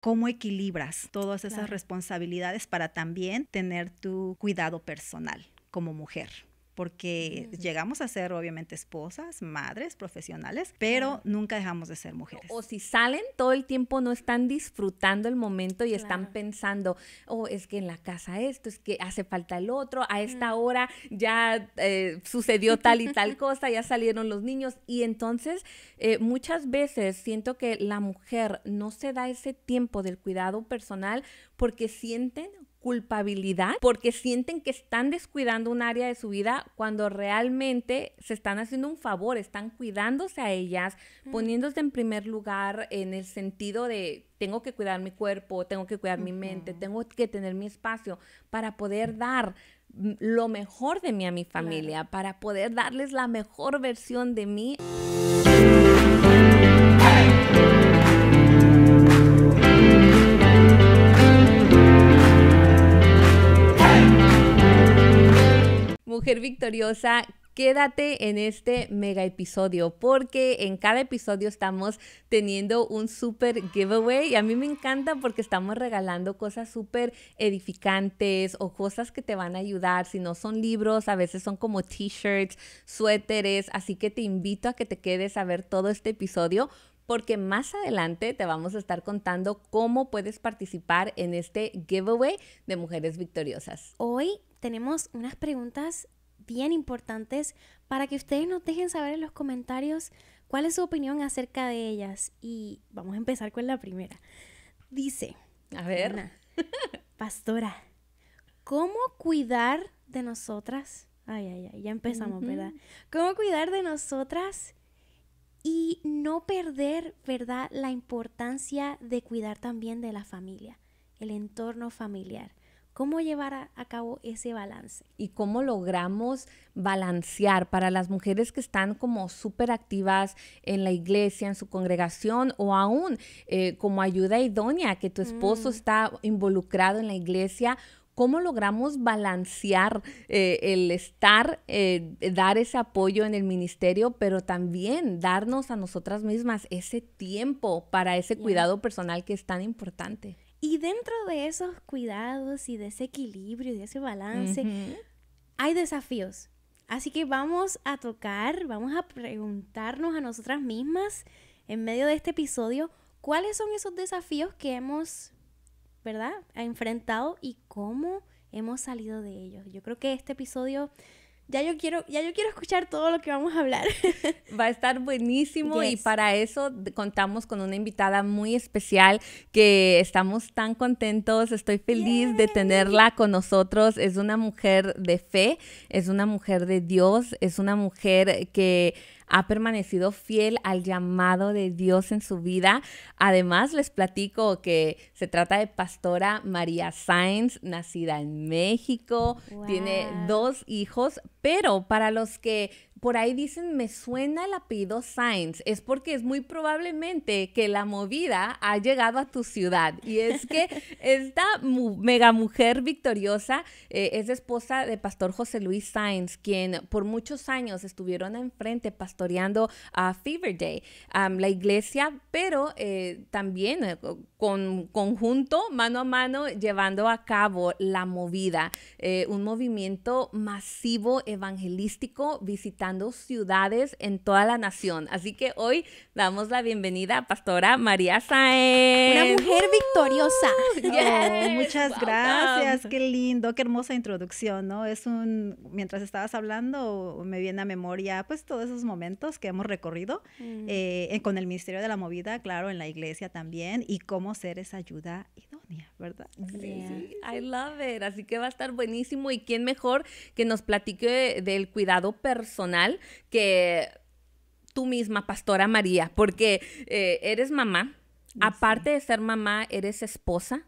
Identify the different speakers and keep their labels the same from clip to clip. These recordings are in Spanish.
Speaker 1: cómo equilibras todas esas responsabilidades para también tener tu cuidado personal como mujer porque llegamos a ser obviamente esposas, madres,
Speaker 2: profesionales, pero nunca dejamos de ser mujeres. O, si salen todo el tiempo no están disfrutando el momento y están pensando, oh, es que en la casa esto, es que hace falta el otro, a esta hora ya eh, sucedió tal y tal cosa, ya salieron los niños y entonces eh, muchas veces siento que la mujer no se da ese tiempo del cuidado personal porque sienten culpabilidad porque sienten que están descuidando un área de su vida cuando realmente se están haciendo un favor, están cuidándose a ellas, poniéndose en primer lugar en el sentido de tengo que cuidar mi cuerpo, tengo que cuidar mi mente, tengo que tener mi espacio para poder dar lo mejor de mí a mi familia, para poder darles la mejor versión de mí. mujer victoriosa, quédate en este mega episodio porque en cada episodio estamos teniendo un super giveaway y a mí me encanta porque estamos regalando cosas súper edificantes o cosas que te van a ayudar. Si no son libros, a veces son como t-shirts, suéteres, así que te invito a que te quedes a ver todo este episodio porque más adelante te vamos a estar contando cómo puedes participar en este giveaway de Mujeres Victoriosas. Hoy tenemos
Speaker 3: unas preguntas bien importantes para que ustedes nos dejen saber en los comentarios cuál es su opinión acerca de ellas. Y vamos a empezar con la primera. Dice, a ver, pastora, ¿cómo cuidar de nosotras? Ay, ay, ay, ya empezamos, ¿verdad? ¿Cómo cuidar de nosotras y no perder, ¿verdad?, la importancia de cuidar también de la familia, el entorno familiar. ¿Cómo llevar a, cabo ese balance?
Speaker 2: ¿Y cómo logramos balancear para las mujeres que están como súper activas en la iglesia, en su congregación o aún eh, como ayuda idónea, que tu esposo mm. está involucrado en la iglesia ¿Cómo logramos balancear eh, el estar, eh, dar ese apoyo en el ministerio, pero también darnos a nosotras mismas ese tiempo para ese cuidado personal que es tan importante? Y
Speaker 3: dentro de esos cuidados y de ese equilibrio y de ese balance, hay desafíos. Así que vamos a tocar, vamos a preguntarnos a nosotras mismas en medio de este episodio, ¿cuáles son esos desafíos que hemos ¿verdad? Ha enfrentado y cómo hemos salido de ellos. Yo creo
Speaker 2: que este episodio ya yo quiero, ya yo quiero escuchar todo lo que vamos a hablar. Va a estar buenísimo y para eso contamos con una invitada muy especial que estamos tan contentos, estoy feliz de tenerla con nosotros. Es una mujer de fe, es una mujer de Dios, es una mujer que ha permanecido fiel al llamado de Dios en su vida. Además, les platico que se trata de Pastora María Sainz, nacida en México, tiene dos hijos, pero para los que por ahí dicen, me suena el apellido Sainz, es porque es muy probablemente que la movida ha llegado a tu ciudad. Y es que esta mega mujer victoriosa eh, es esposa de Pastor José Luis Sainz, quien por muchos años estuvieron enfrente pastoreando a Fever Day, la iglesia, pero eh, también eh, con conjunto, mano a mano, llevando a cabo la movida, un movimiento masivo evangelístico visitando ciudades en toda la nación. Así que hoy damos la bienvenida a Pastora María Saez. Una mujer ¡Uh!
Speaker 1: victoriosa. muchas gracias, qué lindo, qué hermosa introducción, ¿no? Es un, mientras estabas hablando, me viene a memoria pues todos esos momentos que hemos recorrido mm. eh, con el Ministerio de la Movida, claro, en la iglesia también, y cómo ser esa ayuda y
Speaker 2: ¿verdad? Sí, I love it. Así que va a estar buenísimo. ¿Y quién mejor que nos platique del cuidado personal que tú misma, Pastora María? Porque eh, eres mamá, Aparte de ser mamá, eres esposa,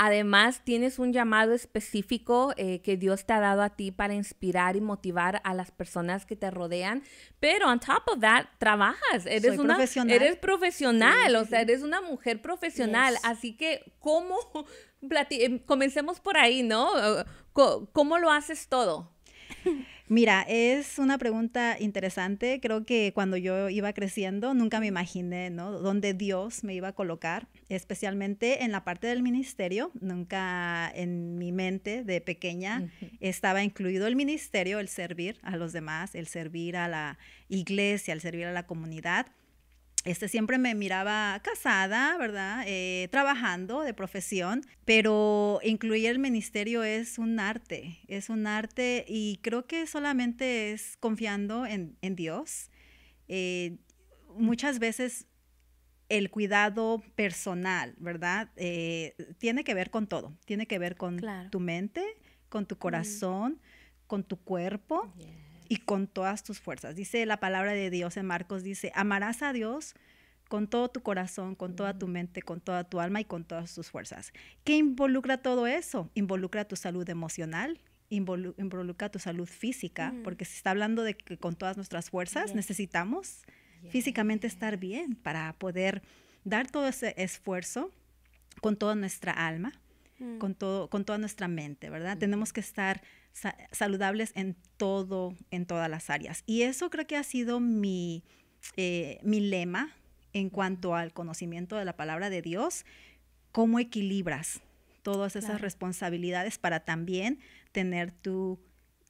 Speaker 2: Además, tienes un llamado específico eh, que Dios te ha dado a ti para inspirar y motivar a las personas que te rodean. Pero on top of that, trabajas. Eres una profesional. eres profesional, o sea, eres una mujer profesional. Así que, ¿cómo? Em, comencemos por ahí, ¿no? cómo lo haces todo?
Speaker 1: Mira, es una pregunta interesante. Creo que cuando yo iba creciendo nunca me imaginé, ¿no? Dónde Dios me iba a colocar, especialmente en la parte del ministerio. Nunca en mi mente de pequeña estaba incluido el ministerio, el servir a los demás, el servir a la iglesia, el servir a la comunidad. Este, siempre me miraba casada, ¿verdad? Eh, trabajando de profesión, pero incluir el ministerio es un arte, es un arte y creo que solamente es confiando en, Dios. Eh, muchas veces el cuidado personal, ¿verdad? Eh, tiene que ver con todo, tiene que ver con tu mente, con tu corazón, con tu cuerpo y con todas tus fuerzas. Dice la palabra de Dios en Marcos, dice, amarás a Dios con todo tu corazón, con toda tu mm. mente, con toda tu alma y con todas tus fuerzas. ¿Qué involucra todo eso? Involucra tu salud emocional, involucra tu salud física, mm. porque se está hablando de que con todas nuestras fuerzas necesitamos físicamente estar bien para poder dar todo ese esfuerzo con toda nuestra alma, mm. con, todo, con toda nuestra mente, ¿verdad? Tenemos que estar saludables en todo, en todas las áreas. Y eso creo que ha sido eh, mi, lema en cuanto al conocimiento de la palabra de Dios, cómo equilibras todas esas responsabilidades para también tener tu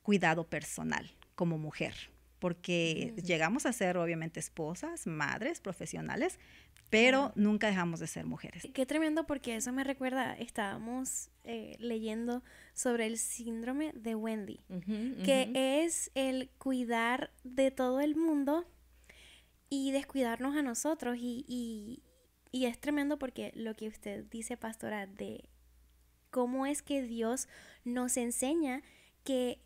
Speaker 1: cuidado personal como mujer porque llegamos a ser obviamente esposas, madres, profesionales, pero nunca dejamos de ser mujeres.
Speaker 3: Qué tremendo porque eso me recuerda, estábamos eh, leyendo sobre el síndrome de Wendy, que es el cuidar de todo el mundo y descuidarnos a nosotros. Y, y, y es tremendo porque lo que usted dice, pastora, de cómo es que Dios nos enseña que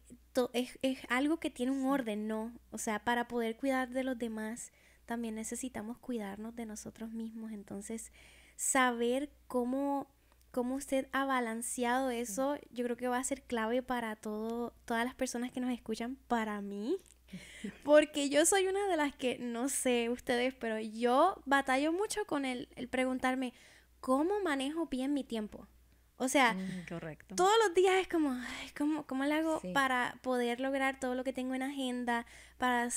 Speaker 3: es, algo que tiene un orden, ¿no? O sea, para poder cuidar de los demás, también necesitamos cuidarnos de nosotros mismos. Entonces, saber cómo, cómo usted ha balanceado eso, yo creo que va a ser clave para todo, todas las personas que nos escuchan, para mí. Porque yo soy una de las que, no sé ustedes, pero yo batallo mucho con el, el preguntarme, ¿cómo manejo bien mi tiempo? O sea,
Speaker 1: mm,
Speaker 3: todos los días es como, ¿cómo, le hago para poder lograr todo lo que tengo en agenda, para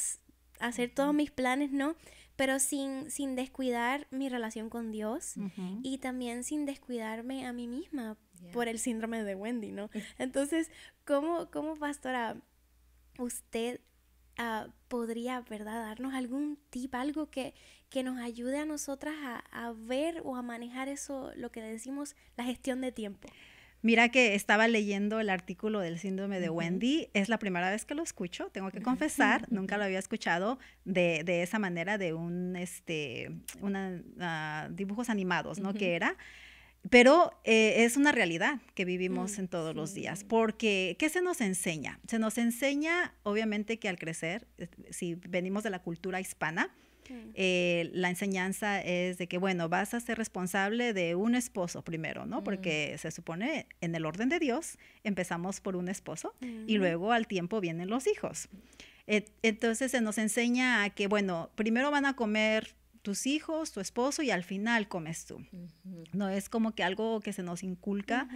Speaker 3: hacer todos mis planes, ¿no? Pero sin, sin descuidar mi relación con Dios y también sin descuidarme a mí misma por el síndrome de Wendy, ¿no? Entonces, ¿cómo, cómo pastora, usted ah, podría, ¿verdad?, darnos algún tip, algo que, que nos ayude a nosotras a, ver o a manejar eso, lo que decimos, la gestión de tiempo.
Speaker 1: Mira que estaba leyendo el artículo del síndrome de Wendy, es la primera vez que lo escucho, tengo que confesar, nunca lo había escuchado de, esa manera, de un, este, ah, dibujos animados, ¿no? Que era. Pero eh, es una realidad que vivimos mm, en todos los días, porque ¿qué se nos enseña? Se nos enseña, obviamente, que al crecer, eh, si venimos de la cultura hispana, Mm. Eh, la enseñanza es de que, bueno, vas a ser responsable de un esposo primero, ¿no? Porque mm. se supone en el orden de Dios empezamos por un esposo y mm. luego al tiempo vienen los hijos. E-, entonces se nos enseña que, bueno, primero van a comer tus hijos, tu esposo y al final comes tú. No es como que algo que se nos inculca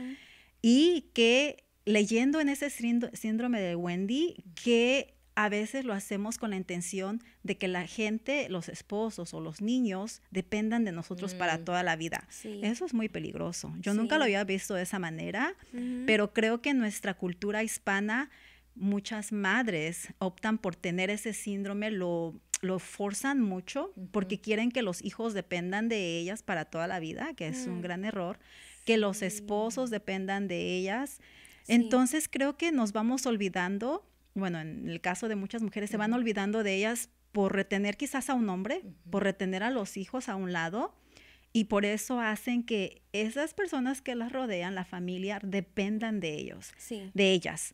Speaker 1: y que leyendo en ese síndrome de Wendy que a veces lo hacemos con la intención de que la gente, los esposos o los niños dependan de nosotros para mm. toda la vida. Eso es muy peligroso. Yo nunca lo había visto de esa manera, pero creo que en nuestra cultura hispana muchas madres optan por tener ese síndrome, lo lo forzan mucho porque quieren que los hijos dependan de ellas para toda la vida, que es un mm. gran error, que los esposos dependan de ellas. Entonces creo que nos vamos olvidando bueno, en el caso de muchas mujeres, se van olvidando de ellas por retener quizás a un hombre, por retener a los hijos a un lado, y por eso hacen que esas personas que las rodean, la familia, dependan de ellos, de ellas,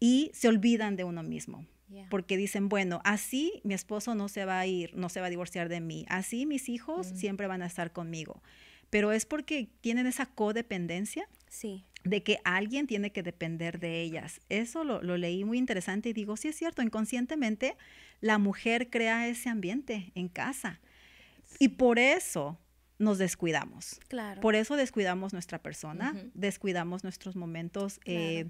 Speaker 1: y se olvidan de uno mismo. Porque dicen, bueno, así mi esposo no se va a ir, no se va a divorciar de mí, así mis hijos siempre van a estar conmigo. Pero es porque tienen esa codependencia. Sí de que alguien tiene que depender de ellas. Eso lo, leí muy interesante y digo, sí es cierto, inconscientemente la mujer crea ese ambiente en casa. Y por eso nos descuidamos. Claro. Por eso descuidamos nuestra persona, descuidamos nuestros momentos eh,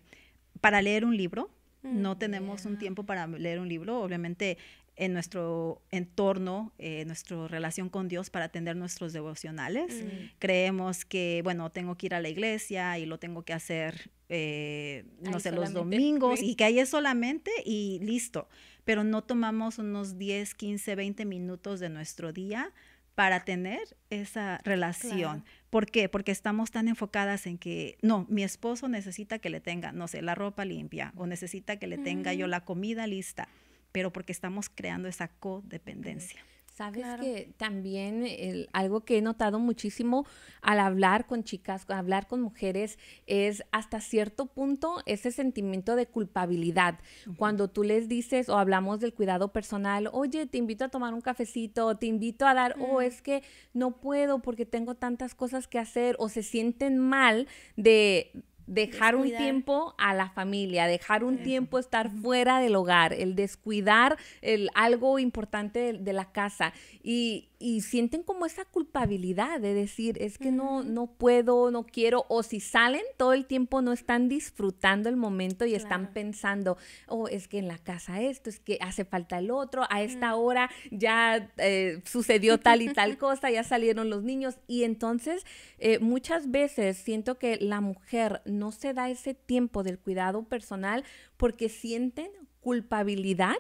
Speaker 1: para leer un libro. Mm, no tenemos un tiempo para leer un libro. Obviamente en nuestro entorno, eh, nuestra relación con Dios para atender nuestros devocionales. Mm. Creemos que, bueno, tengo que ir a la iglesia y lo tengo que hacer, eh, no sé, los domingos y que ahí es solamente y listo. Pero no tomamos unos 10, 15, 20 minutos de nuestro día para tener esa relación. ¿Por qué? Porque estamos tan enfocadas en que, no, mi esposo necesita que le tenga, no sé, la ropa limpia o necesita que le tenga yo mm. la
Speaker 2: comida lista pero porque estamos creando esa codependencia. Sabes que también algo que he notado muchísimo al hablar con chicas, al hablar con mujeres, es hasta cierto punto ese sentimiento de culpabilidad. Cuando tú les dices o hablamos del cuidado personal, oye, te invito a tomar un cafecito, te invito a dar, o oh, es que no puedo porque tengo tantas cosas que hacer, o se sienten mal de dejar un tiempo a la familia, dejar un tiempo estar fuera del hogar, el descuidar el, algo importante de, de la casa. Y, y sienten como esa culpabilidad de decir, es que no, no puedo, no quiero, o si salen todo el tiempo no están disfrutando el momento y están pensando, oh, es que en la casa esto, es que hace falta el otro, a esta hora ya eh, sucedió tal y tal cosa, ya salieron los niños. Y entonces eh, muchas veces siento que la mujer no se da ese tiempo del cuidado personal porque sienten culpabilidad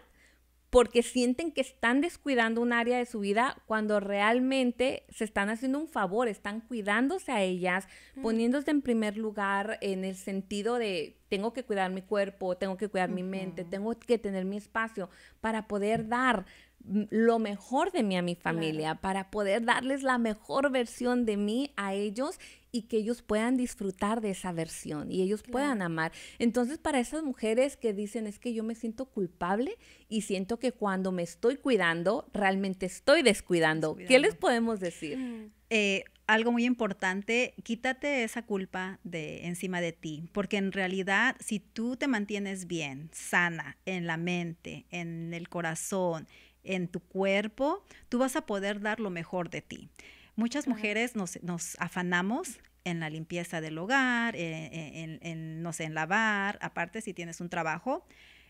Speaker 2: porque sienten que están descuidando un área de su vida cuando realmente se están haciendo un favor, están cuidándose a ellas, mm. poniéndose en primer lugar en el sentido de tengo que cuidar mi cuerpo, tengo que cuidar mi mente, tengo que tener mi espacio para poder mm. dar lo mejor de mí a mi familia, para poder darles la mejor versión de mí a ellos y que ellos puedan disfrutar de esa versión y ellos puedan amar. Entonces, para esas mujeres que dicen es que yo me siento culpable y siento que cuando me estoy cuidando, realmente estoy descuidando, ¿qué les podemos decir? Mm. Eh, algo muy importante, quítate
Speaker 1: esa culpa de encima de ti, porque en realidad si tú te mantienes bien, sana en la mente, en el corazón, en tu cuerpo, tú vas a poder dar lo mejor de ti. Muchas mujeres nos, afanamos en la limpieza del hogar, eh, eh, en, lavar, aparte si tienes un trabajo.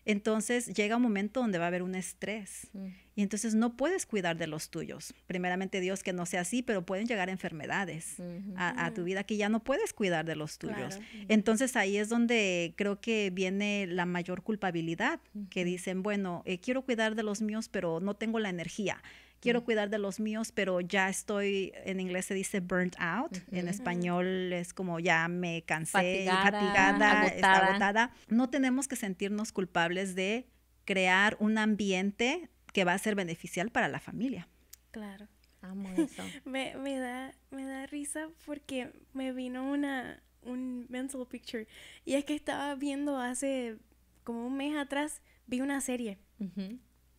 Speaker 1: Entonces llega un momento donde va a haber un estrés mm. y entonces no puedes cuidar de los tuyos. Primeramente Dios que no sea así, pero pueden llegar enfermedades a, tu vida que ya no puedes cuidar de los tuyos. Entonces ahí es donde creo que viene la mayor culpabilidad, que dicen, bueno, eh, quiero cuidar de los míos, pero no tengo la energía quiero cuidar de los míos, pero ya estoy, en inglés se dice burnt out, en español es como ya me cansé, fatigada, agotada. Está agotada. No tenemos que sentirnos culpables de crear un ambiente que va a ser beneficial para la familia.
Speaker 3: Claro. Amo eso. me, da, me da risa porque me vino una, un mental picture. Y es que estaba viendo hace como un mes atrás, vi una serie.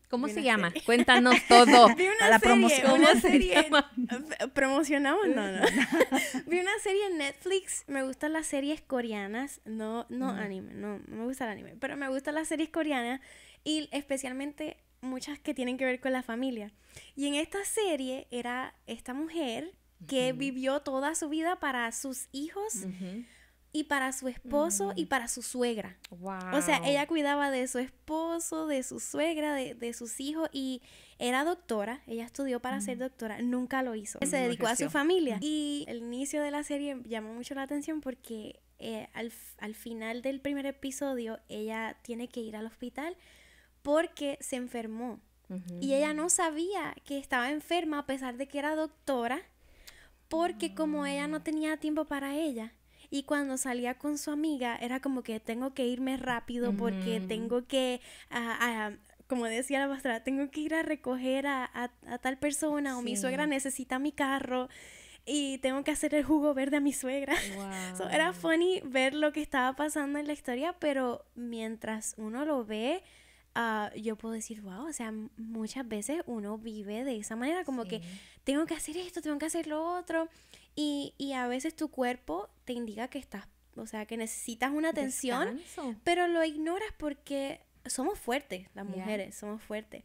Speaker 3: ¿Cómo se llama? Cuéntanos todo. Vi la promoción. ¿Promocionamos? No, no. Vi una serie en Netflix. Me gustan las series coreanas. No, no anime. No, me gusta el anime. Pero me gustan las series coreanas. Y especialmente muchas que tienen que ver con la familia. Y en esta serie era esta mujer que vivió toda su vida para sus hijos y para su esposo y mm. para su suegra. Wow. O sea, ella cuidaba de su esposo, de su suegra, de, sus hijos y era doctora, ella estudió para ser mm. doctora, nunca lo hizo. Se dedicó a su familia. Y el inicio de la serie llamó mucho la atención porque eh, al, final del primer episodio ella tiene que ir al hospital porque se enfermó. Y ella no sabía que estaba enferma a pesar de que era doctora, porque como ella no ah. tenía tiempo para ella, y cuando salía con su amiga era como que tengo que irme rápido porque tengo que... como decía la pastora, tengo que ir a recoger a, tal persona o mi suegra necesita mi carro y tengo que hacer el jugo verde a mi suegra. era funny ver lo que estaba pasando en la historia, pero mientras uno lo ve, ah, yo puedo decir, wow, o sea, muchas veces uno vive de esa manera, como que tengo que hacer esto, tengo que hacer lo otro. Y, a veces tu cuerpo te indica que estás, o sea, que necesitas una atención, pero lo ignoras porque somos fuertes, las mujeres, somos fuertes.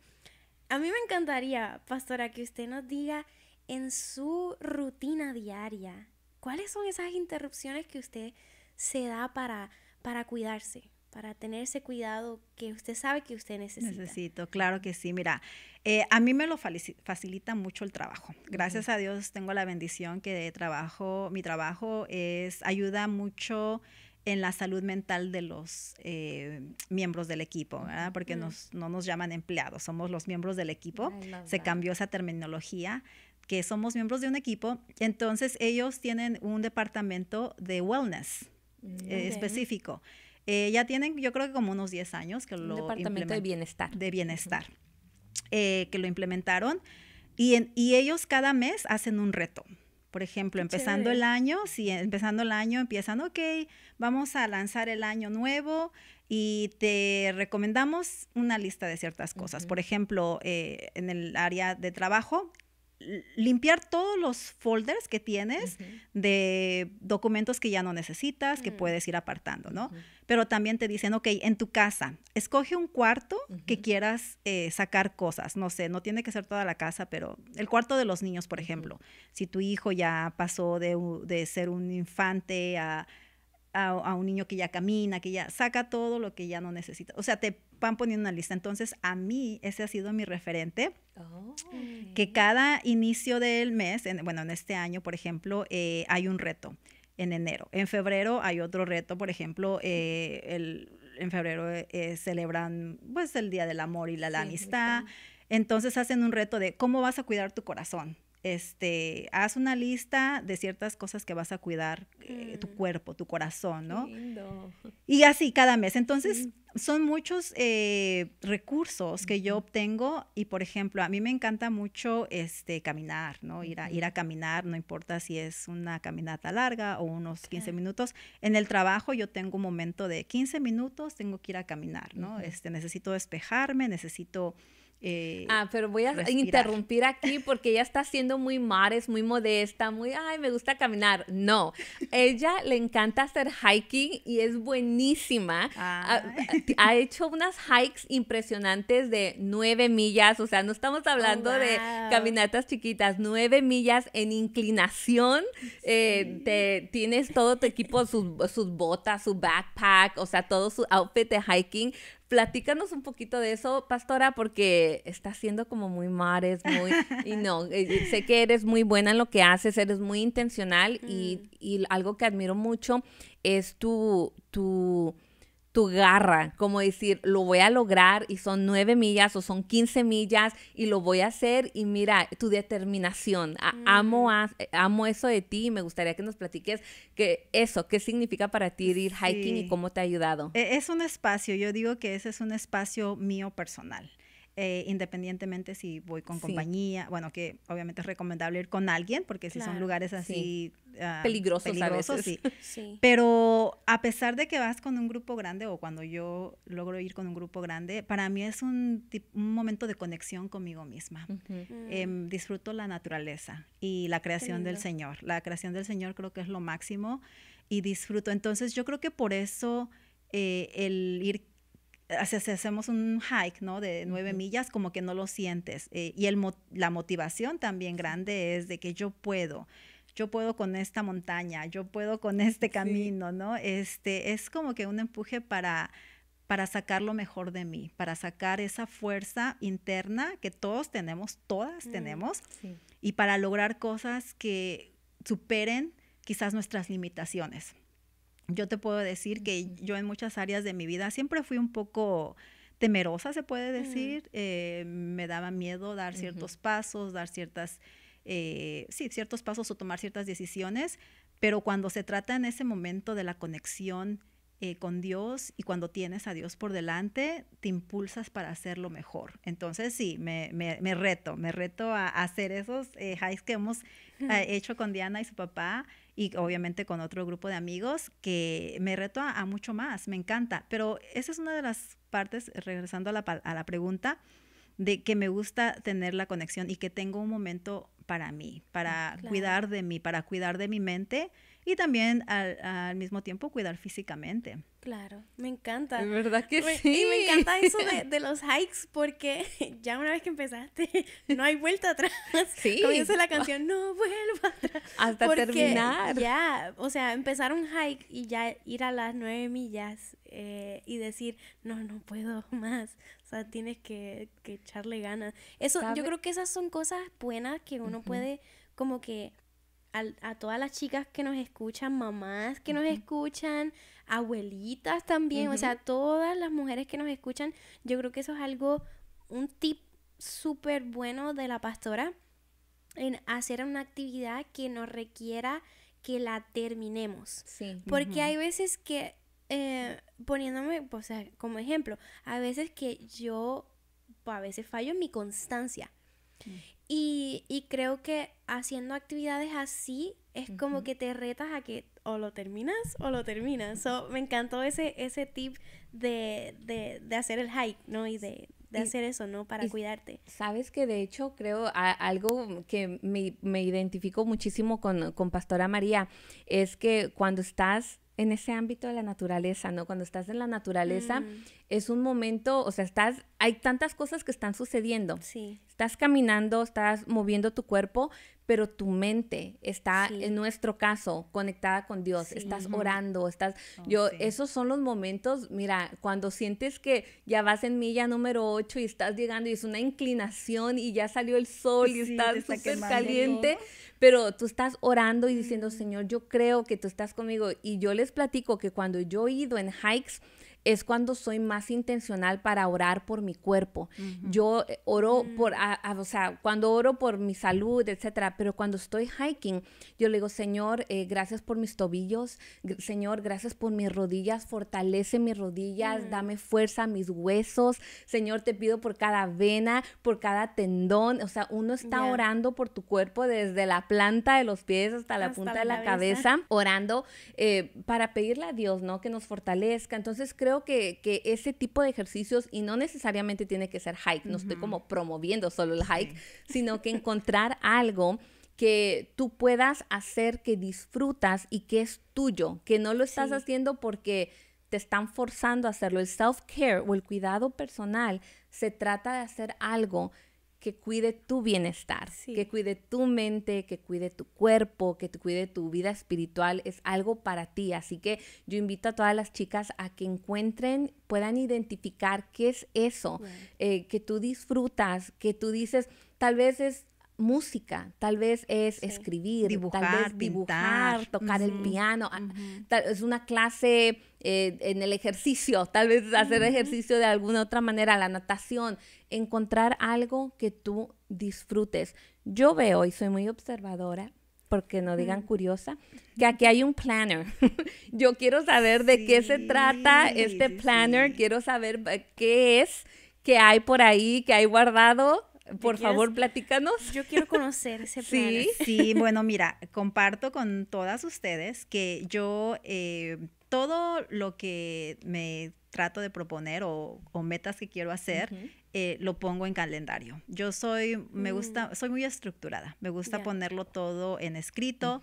Speaker 3: A mí me encantaría, pastora, que usted nos diga en su rutina diaria, ¿cuáles son esas interrupciones que usted se da para, para cuidarse? para tener ese cuidado que usted sabe que usted necesita.
Speaker 1: Necesito, claro que sí. Mira, eh, a mí me lo facilita mucho el trabajo. Gracias a Dios tengo la bendición que de trabajo, mi trabajo es, ayuda mucho en la salud mental de los eh, miembros del equipo, Porque nos, no nos llaman empleados, somos los miembros del equipo. Se cambió esa terminología que somos miembros de un equipo, entonces ellos tienen un departamento de wellness mm, eh, específico. Eh, ya tienen, yo creo que como unos 10 años que lo... Departamento de Bienestar. De Bienestar, eh, que lo implementaron. Y, y ellos cada mes hacen un reto. Por ejemplo, empezando el año, si empezando el año empiezan, ok, vamos a lanzar el año nuevo y te recomendamos una lista de ciertas cosas. Por ejemplo, eh, en el área de trabajo, limpiar todos los folders que tienes de documentos que ya no necesitas, que mm. puedes ir apartando, ¿no? Pero también te dicen, ok, en tu casa, escoge un cuarto que quieras eh, sacar cosas, no sé, no tiene que ser toda la casa, pero el cuarto de los niños, por ejemplo, si tu hijo ya pasó de, de ser un infante a a, un niño que ya camina, que ya saca todo lo que ya no necesita. O sea, te van poniendo una lista. Entonces, a mí ese ha sido mi referente, que cada inicio del mes, en, bueno, en este año, por ejemplo, eh, hay un reto en enero. En febrero hay otro reto, por ejemplo, eh, en febrero eh, celebran pues el Día del Amor y la, amistad. Entonces hacen un reto de cómo vas a cuidar tu corazón este, haz una lista de ciertas cosas que vas a cuidar, eh, tu mm. cuerpo, tu corazón, ¿no? Y así cada mes. Entonces, son muchos eh, recursos que yo obtengo y, por ejemplo, a mí me encanta mucho este, caminar, ¿no? Ir a, ir a caminar, no importa si es una caminata larga o unos 15 minutos. En el trabajo yo tengo un momento de 15 minutos, tengo que ir a caminar, ¿no? este,
Speaker 2: necesito despejarme, necesito... Eh, ah, pero voy a interrumpir aquí porque ella está siendo muy mares, muy modesta, muy, ay, me gusta caminar. No, ella le encanta hacer hiking y es buenísima. Ha, hecho unas hikes impresionantes de nueve millas, o sea, no estamos hablando oh, de caminatas chiquitas, nueve millas en inclinación. Eh, te, tienes todo tu equipo, sus botas, su backpack, o sea, todo su outfit de hiking platícanos un poquito de eso, pastora, porque estás siendo como muy mares, muy... Y no, eh, sé que eres muy buena en lo que haces, eres muy intencional y, mm. y, algo que admiro mucho es tu, tu tu garra, como decir, lo voy a lograr y son nueve millas o son quince millas y lo voy a hacer y mira, tu determinación, amo, mm. eh, amo eso de ti y me gustaría que nos platiques que eso, qué significa para ti ir hiking y cómo te ha ayudado. E,
Speaker 1: es un espacio, yo digo que ese es un espacio mío personal. Eh, independientemente si voy con compañía, bueno, que obviamente es recomendable ir con alguien, porque si son lugares así ah, peligrosos, a Pero a pesar de que vas con un grupo grande o cuando yo logro ir con un grupo grande, para mí es un, momento de conexión conmigo misma. Em, disfruto la naturaleza y la creación del Señor. La creación del Señor creo que es lo máximo y disfruto. Entonces yo creo que por eso eh, el ir si hacemos un hike, ¿no? De nueve millas, como que no lo sientes. Eh, y el, la motivación también grande es de que yo puedo, yo puedo con esta montaña, yo puedo con este camino, ¿no? Este, es como que un empuje para, para sacar lo mejor de mí, para sacar esa fuerza interna que todos tenemos, todas mm, tenemos, y para lograr cosas que superen quizás nuestras limitaciones yo te puedo decir que yo en muchas áreas de mi vida siempre fui un poco temerosa, se puede mm. decir. Eh, me daba miedo dar ciertos pasos, dar ciertas, eh, sí, ciertos pasos o tomar ciertas decisiones, pero cuando se trata en ese momento de la conexión eh, con Dios y cuando tienes a Dios por delante, te impulsas para hacerlo mejor. Entonces sí, me, reto, me reto a, hacer esos eh, highs que hemos eh, hecho con Diana y su papá y obviamente con otro grupo de amigos que me reto a, mucho más, me encanta. Pero esa es una de las partes, regresando a la, pregunta, de que me gusta tener la conexión y que tengo un momento para mí, para cuidar de mí, para cuidar de mi mente y también al, mismo tiempo cuidar físicamente.
Speaker 3: Claro, me encanta. De verdad que sí. Y me encanta eso de, los hikes porque ya una vez que empezaste, no hay vuelta atrás. Sí. Comienza la canción, no vuelvo atrás.
Speaker 2: Hasta terminar. Ya,
Speaker 3: o sea, empezar un hike y ya ir a las nueve millas eh, y decir, no, no puedo más. O sea, tienes que, echarle ganas. Eso, yo creo que esas son cosas buenas que uno puede como que a, todas las chicas que nos escuchan, mamás que nos escuchan, abuelitas también, o sea, todas las mujeres que nos escuchan, yo creo que eso es algo, un tip súper bueno de la pastora en hacer una actividad que nos requiera que la terminemos. Sí. Porque hay veces que, eh, poniéndome, o pues, eh, como ejemplo, a veces que yo, a veces fallo en mi constancia. Mm. Y, y creo que haciendo actividades así es como que te retas a que o lo terminas o lo terminas. So, me encantó ese, ese tip de, de, de hacer el hike, ¿no? Y de,
Speaker 2: hacer eso, ¿no? Para cuidarte. Sabes que de hecho creo algo que me, me identifico muchísimo con, Pastora María es que cuando estás en ese ámbito de la naturaleza, ¿no? Cuando estás en la naturaleza mm. es un momento, o sea, estás, hay tantas cosas que están sucediendo. Sí estás caminando, estás moviendo tu cuerpo, pero tu mente está, en nuestro caso, conectada con Dios, estás orando, estás... Oh, yo, esos son los momentos, mira, cuando sientes que ya vas en milla número 8 y estás llegando y es una inclinación y ya salió el sol y estás súper caliente, pero tú estás orando y diciendo, mm. Señor, yo creo que tú estás conmigo. Y yo les platico que cuando yo he ido en hikes, es cuando soy más intencional para orar por mi cuerpo. Yo eh, oro mm. por, o sea, cuando oro por mi salud, etcétera, pero cuando estoy hiking, yo le digo, Señor, eh, gracias por mis tobillos, Señor, gracias por mis rodillas, fortalece mis rodillas, mm. dame fuerza a mis huesos, Señor, te pido por cada vena, por cada tendón, o sea, uno está orando por tu cuerpo desde la planta de los pies hasta la punta de la cabeza, orando eh, para pedirle a Dios, ¿no? Que nos fortalezca. Entonces creo que, ese tipo de ejercicios, y no necesariamente tiene que ser hike, no estoy como promoviendo solo el hike, sino que encontrar algo que tú puedas hacer que disfrutas y que es tuyo, que no lo estás haciendo porque te están forzando a hacerlo. El self-care o el cuidado personal se trata de hacer algo que cuide tu bienestar, que cuide tu mente, que cuide tu cuerpo, que te cuide tu vida espiritual, es algo para ti. Así que yo invito a todas las chicas a que encuentren, puedan identificar qué es eso, eh, que tú disfrutas, que tú dices, tal vez es música, tal vez es escribir, tal vez dibujar, tocar el piano, es una clase eh, en el ejercicio, tal vez hacer ejercicio de alguna otra manera, la natación, encontrar algo que tú disfrutes. Yo veo y soy muy observadora porque no digan curiosa, que aquí hay un planner. Yo quiero saber de qué se trata este planner, quiero saber eh, qué es qué hay por ahí, qué hay guardado por favor, platícanos. Yo quiero conocer ese plan. Sí, bueno, mira,
Speaker 1: comparto con todas ustedes que yo eh, todo lo que me trato de proponer o, metas que quiero hacer, eh, lo pongo en calendario. Yo soy, me gusta, mm. soy muy estructurada. Me gusta ponerlo todo en escrito.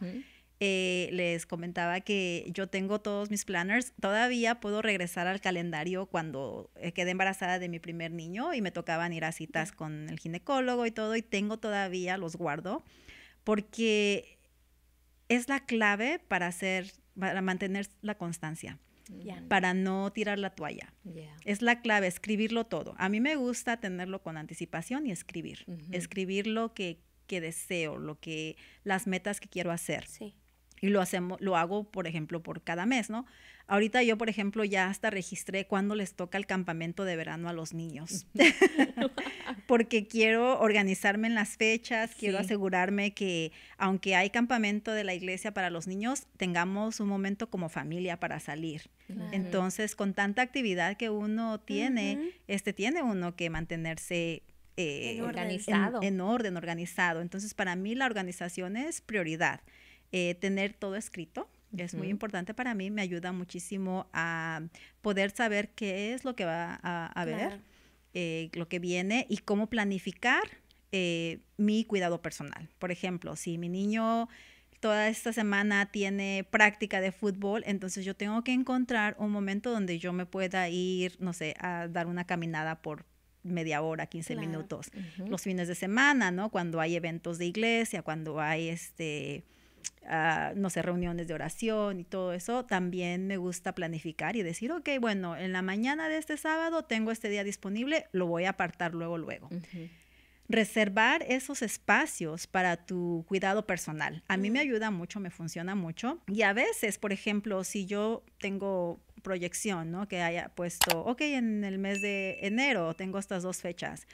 Speaker 1: Eh, les comentaba que yo tengo todos mis planners. Todavía puedo regresar al calendario cuando eh, quedé embarazada de mi primer niño y me tocaban ir a citas con el ginecólogo y todo, y tengo todavía, los guardo, porque es la clave para hacer, para mantener la constancia. para no tirar la toalla. Es la clave, escribirlo todo. A mí me gusta tenerlo con anticipación y escribir. Escribir lo que, deseo, lo que, las metas que quiero hacer. Sí y lo hacemos lo hago por ejemplo por cada mes no ahorita yo por ejemplo ya hasta registré cuándo les toca el campamento de verano a los niños porque quiero organizarme en las fechas quiero asegurarme que aunque hay campamento de la iglesia para los niños tengamos un momento como familia para salir entonces con tanta actividad que uno tiene este tiene uno que mantenerse eh, organizado. en orden organizado entonces para mí la organización es prioridad eh, tener todo escrito. Es muy importante para mí, me ayuda muchísimo a poder saber qué es lo que va a, haber, eh, lo que viene y cómo planificar eh, mi cuidado personal. Por ejemplo, si mi niño toda esta semana tiene práctica de fútbol, entonces yo tengo que encontrar un momento donde yo me pueda ir, no sé, a dar una caminada por media hora, 15 minutos. Los fines de semana, ¿no? Cuando hay eventos de iglesia, cuando hay este Ah, no sé, reuniones de oración y todo eso, también me gusta planificar y decir, ok, bueno, en la mañana de este sábado tengo este día disponible, lo voy a apartar luego, luego. Reservar esos espacios para tu cuidado personal. A mí me mm. ayuda mucho, me funciona mucho. Y a veces, por ejemplo, si yo tengo proyección, ¿no? Que haya puesto, ok, en el mes de enero tengo estas dos fechas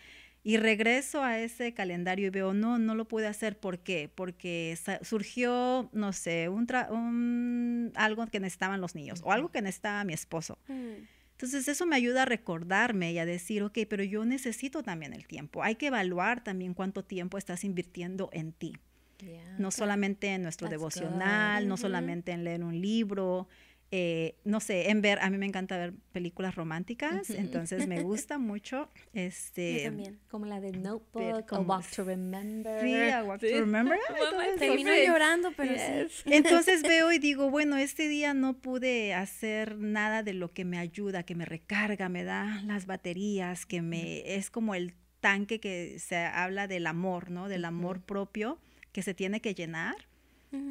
Speaker 1: y regreso a ese calendario y veo, no, no lo pude hacer. ¿Por qué? Porque surgió, no sé, un, algo que necesitaban los niños o algo que necesitaba mi esposo.
Speaker 3: Mm. Entonces
Speaker 1: eso me ayuda a recordarme y a decir, ok, pero yo necesito también el tiempo. Hay que evaluar también cuánto tiempo estás invirtiendo en ti. no solamente en nuestro devocional, no solamente en leer un libro, eh, no sé, en ver, a mí me encanta ver películas románticas, entonces me gusta mucho. Este, también,
Speaker 2: como la de Notebook como, Walk
Speaker 1: to Remember. Sí, a to Remember. Termino llorando, pero sí. Entonces veo y digo, bueno, este día no pude hacer nada de lo que me ayuda, que me recarga, me da las baterías, que me es como el tanque que se habla del amor, ¿no? Del amor propio que se tiene que llenar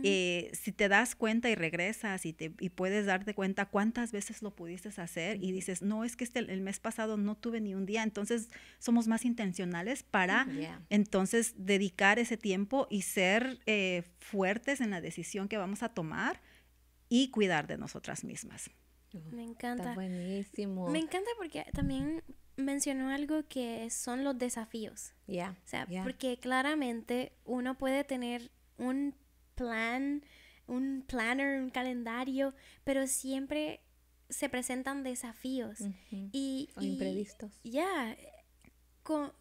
Speaker 1: eh, si te das cuenta y regresas y, te, y puedes darte cuenta cuántas veces lo pudiste hacer y dices, no, es que este, el mes pasado no tuve ni un día, entonces somos más intencionales para entonces dedicar ese tiempo y ser eh, fuertes en la decisión que vamos a tomar y cuidar de nosotras mismas.
Speaker 3: Me encanta. Está buenísimo. Me encanta porque también mencionó algo que son los desafíos.
Speaker 2: Ya. o sea, porque
Speaker 3: claramente uno puede tener un plan, un planner, un calendario, pero siempre se presentan desafíos y, imprevistos. Ya, con,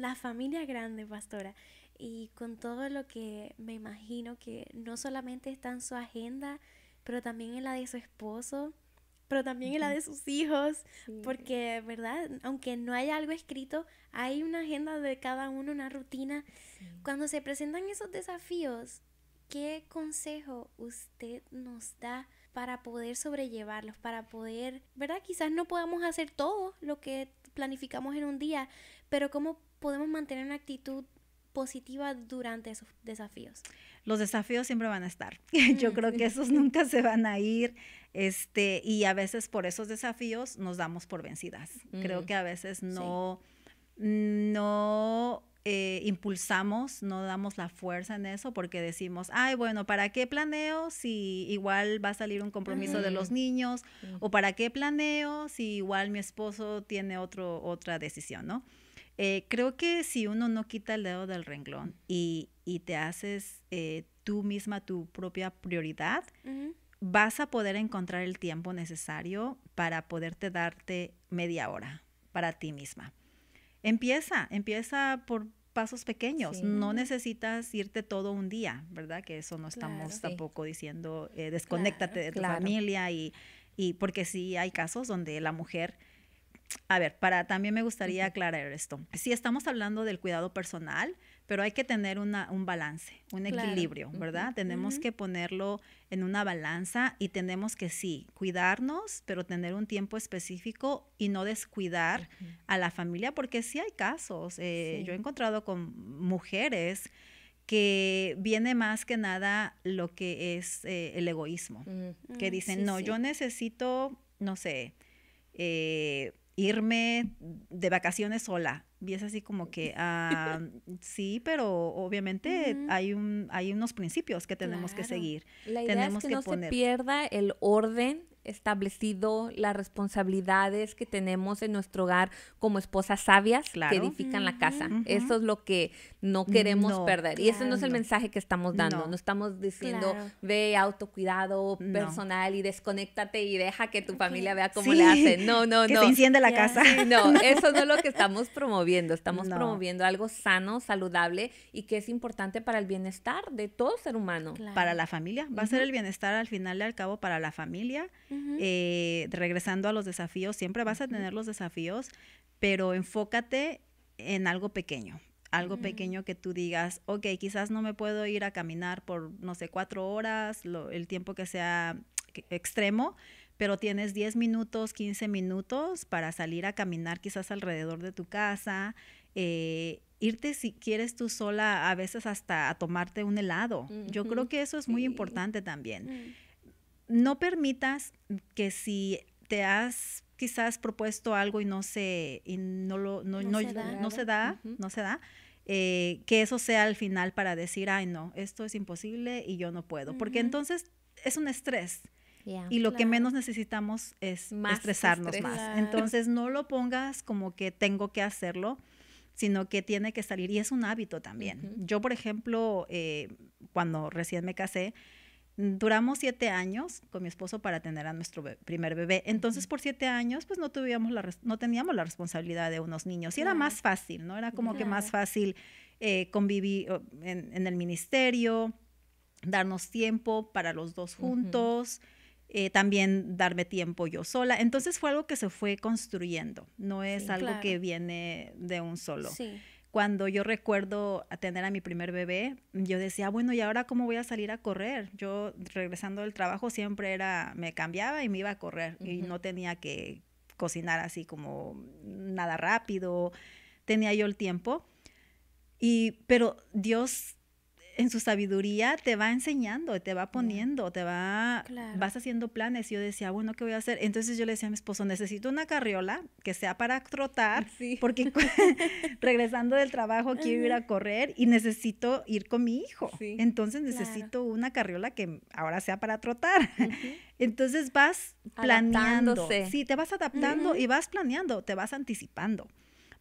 Speaker 3: la familia grande, pastora, y con todo lo que me imagino que no solamente está en su agenda, pero también en la de su esposo, pero también en la de sus hijos, porque, ¿verdad? Aunque no haya algo escrito, hay una agenda de cada uno, una rutina. Cuando se presentan esos desafíos, ¿Qué consejo usted nos da para poder sobrellevarlos, para poder, ¿verdad? Quizás no podamos hacer todo lo que planificamos en un día, pero ¿cómo podemos mantener una actitud positiva durante esos desafíos?
Speaker 1: Los desafíos siempre van a estar. Mm, Yo creo que esos nunca se van a ir. Este, y a veces por esos desafíos nos damos por vencidas. Creo mm. que a veces no, no eh, impulsamos, no damos la fuerza en eso porque decimos, ay, bueno, ¿para qué planeo si igual va a salir un compromiso de los niños? ¿O para qué planeo si igual mi esposo tiene otro, otra decisión, ¿no? Eh, creo que si uno no quita el dedo del renglón y, te haces eh, tú misma tu propia prioridad, vas a poder encontrar el tiempo necesario para poderte darte media hora para ti misma. Empieza, empieza por pasos pequeños. No necesitas irte todo un día, ¿verdad? Que eso no estamos tampoco diciendo, eh, desconéctate de tu familia y, y porque sí hay casos donde la mujer... A ver, para también me gustaría aclarar esto. Si estamos hablando del cuidado personal, pero hay que tener un balance, un equilibrio, ¿verdad? Tenemos que ponerlo en una balanza y tenemos que sí, cuidarnos, pero tener un tiempo específico y no descuidar a la familia, porque sí hay casos. Eh, yo he encontrado con mujeres que viene más que nada lo que es eh, el egoísmo,
Speaker 2: que mm, dicen, no, yo
Speaker 1: necesito, no sé, eh, irme de vacaciones sola y es así como que, ah, sí, pero obviamente
Speaker 2: hay, un, hay unos principios que tenemos que seguir. La tenemos que, no se pierda el orden establecido, las responsabilidades que tenemos en nuestro hogar como esposas sabias que edifican la casa. Eso es lo que no queremos perder. y ese no es el mensaje que estamos dando. No, estamos diciendo ve autocuidado personal y desconéctate y deja que tu familia vea cómo le hace No, no, no. Que enciende la casa. no, eso no es lo que estamos promoviendo. Estamos promoviendo algo sano, saludable y que es importante para el bienestar de todo ser humano. Para la familia. Va a ser el bienestar al final y al cabo para la familia.
Speaker 1: Eh, regresando a los desafíos, siempre vas a tener los desafíos, pero enfócate en algo pequeño algo pequeño que tú digas, ok, quizás no me puedo ir a caminar por, no sé, cuatro horas, el tiempo que sea extremo, pero tienes 10 minutos, 15 minutos para salir a caminar quizás alrededor de tu casa, eh, irte si quieres tú sola a veces hasta a tomarte un helado. Yo creo que eso es muy importante también. Mm. No permitas que si te has quizás propuesto algo y no se no lo no, se da, no se da eh, que eso sea al final para decir, ay, no, esto es imposible y yo no puedo. Porque entonces es un estrés.
Speaker 2: y lo que menos
Speaker 1: necesitamos es estresarnos más. Entonces no lo pongas como que tengo que hacerlo, sino que tiene que salir. Y es un hábito también. Yo, por ejemplo, eh, cuando recién me casé, Duramos siete años con mi esposo para tener a nuestro primer bebé. Entonces, por siete años, pues no, no teníamos la responsabilidad de unos niños. Y era más fácil, ¿no? Era como que más fácil eh, convivir en, el ministerio, darnos tiempo para los dos juntos, eh, también darme tiempo yo sola. Entonces, fue algo que se fue construyendo, no es algo que viene de un solo. Sí. Cuando yo recuerdo atender a mi primer bebé, yo decía, bueno, ¿y ahora cómo voy a salir a correr? Yo regresando del trabajo siempre era, me cambiaba y me iba a correr y no tenía que cocinar así como nada rápido, tenía yo el tiempo. Y, pero Dios en su sabiduría te va enseñando, te va poniendo, te va, vas haciendo planes. Y yo decía, bueno, ¿qué voy a hacer? Entonces yo le decía a mi esposo, necesito una carriola que sea para trotar, porque regresando del trabajo quiero ir a correr y necesito ir con mi hijo. Entonces necesito una carriola que ahora sea para trotar. Entonces vas planeando. Sí, te vas adaptando y vas planeando, te vas anticipando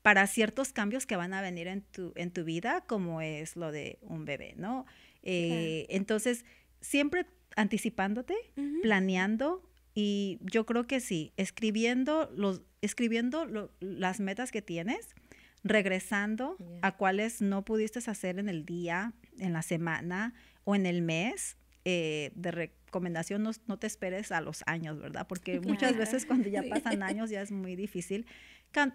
Speaker 1: para ciertos cambios que van a venir en tu, en tu vida, como es lo de un bebé, ¿no? Eh, entonces, siempre anticipándote, planeando, y yo creo que sí, escribiendo, los, escribiendo las metas que tienes, regresando a cuáles no pudiste hacer en el día, en la semana o en el mes, eh, de recomendación no, te esperes a los años, ¿verdad? Porque muchas veces cuando ya pasan años ya es muy difícil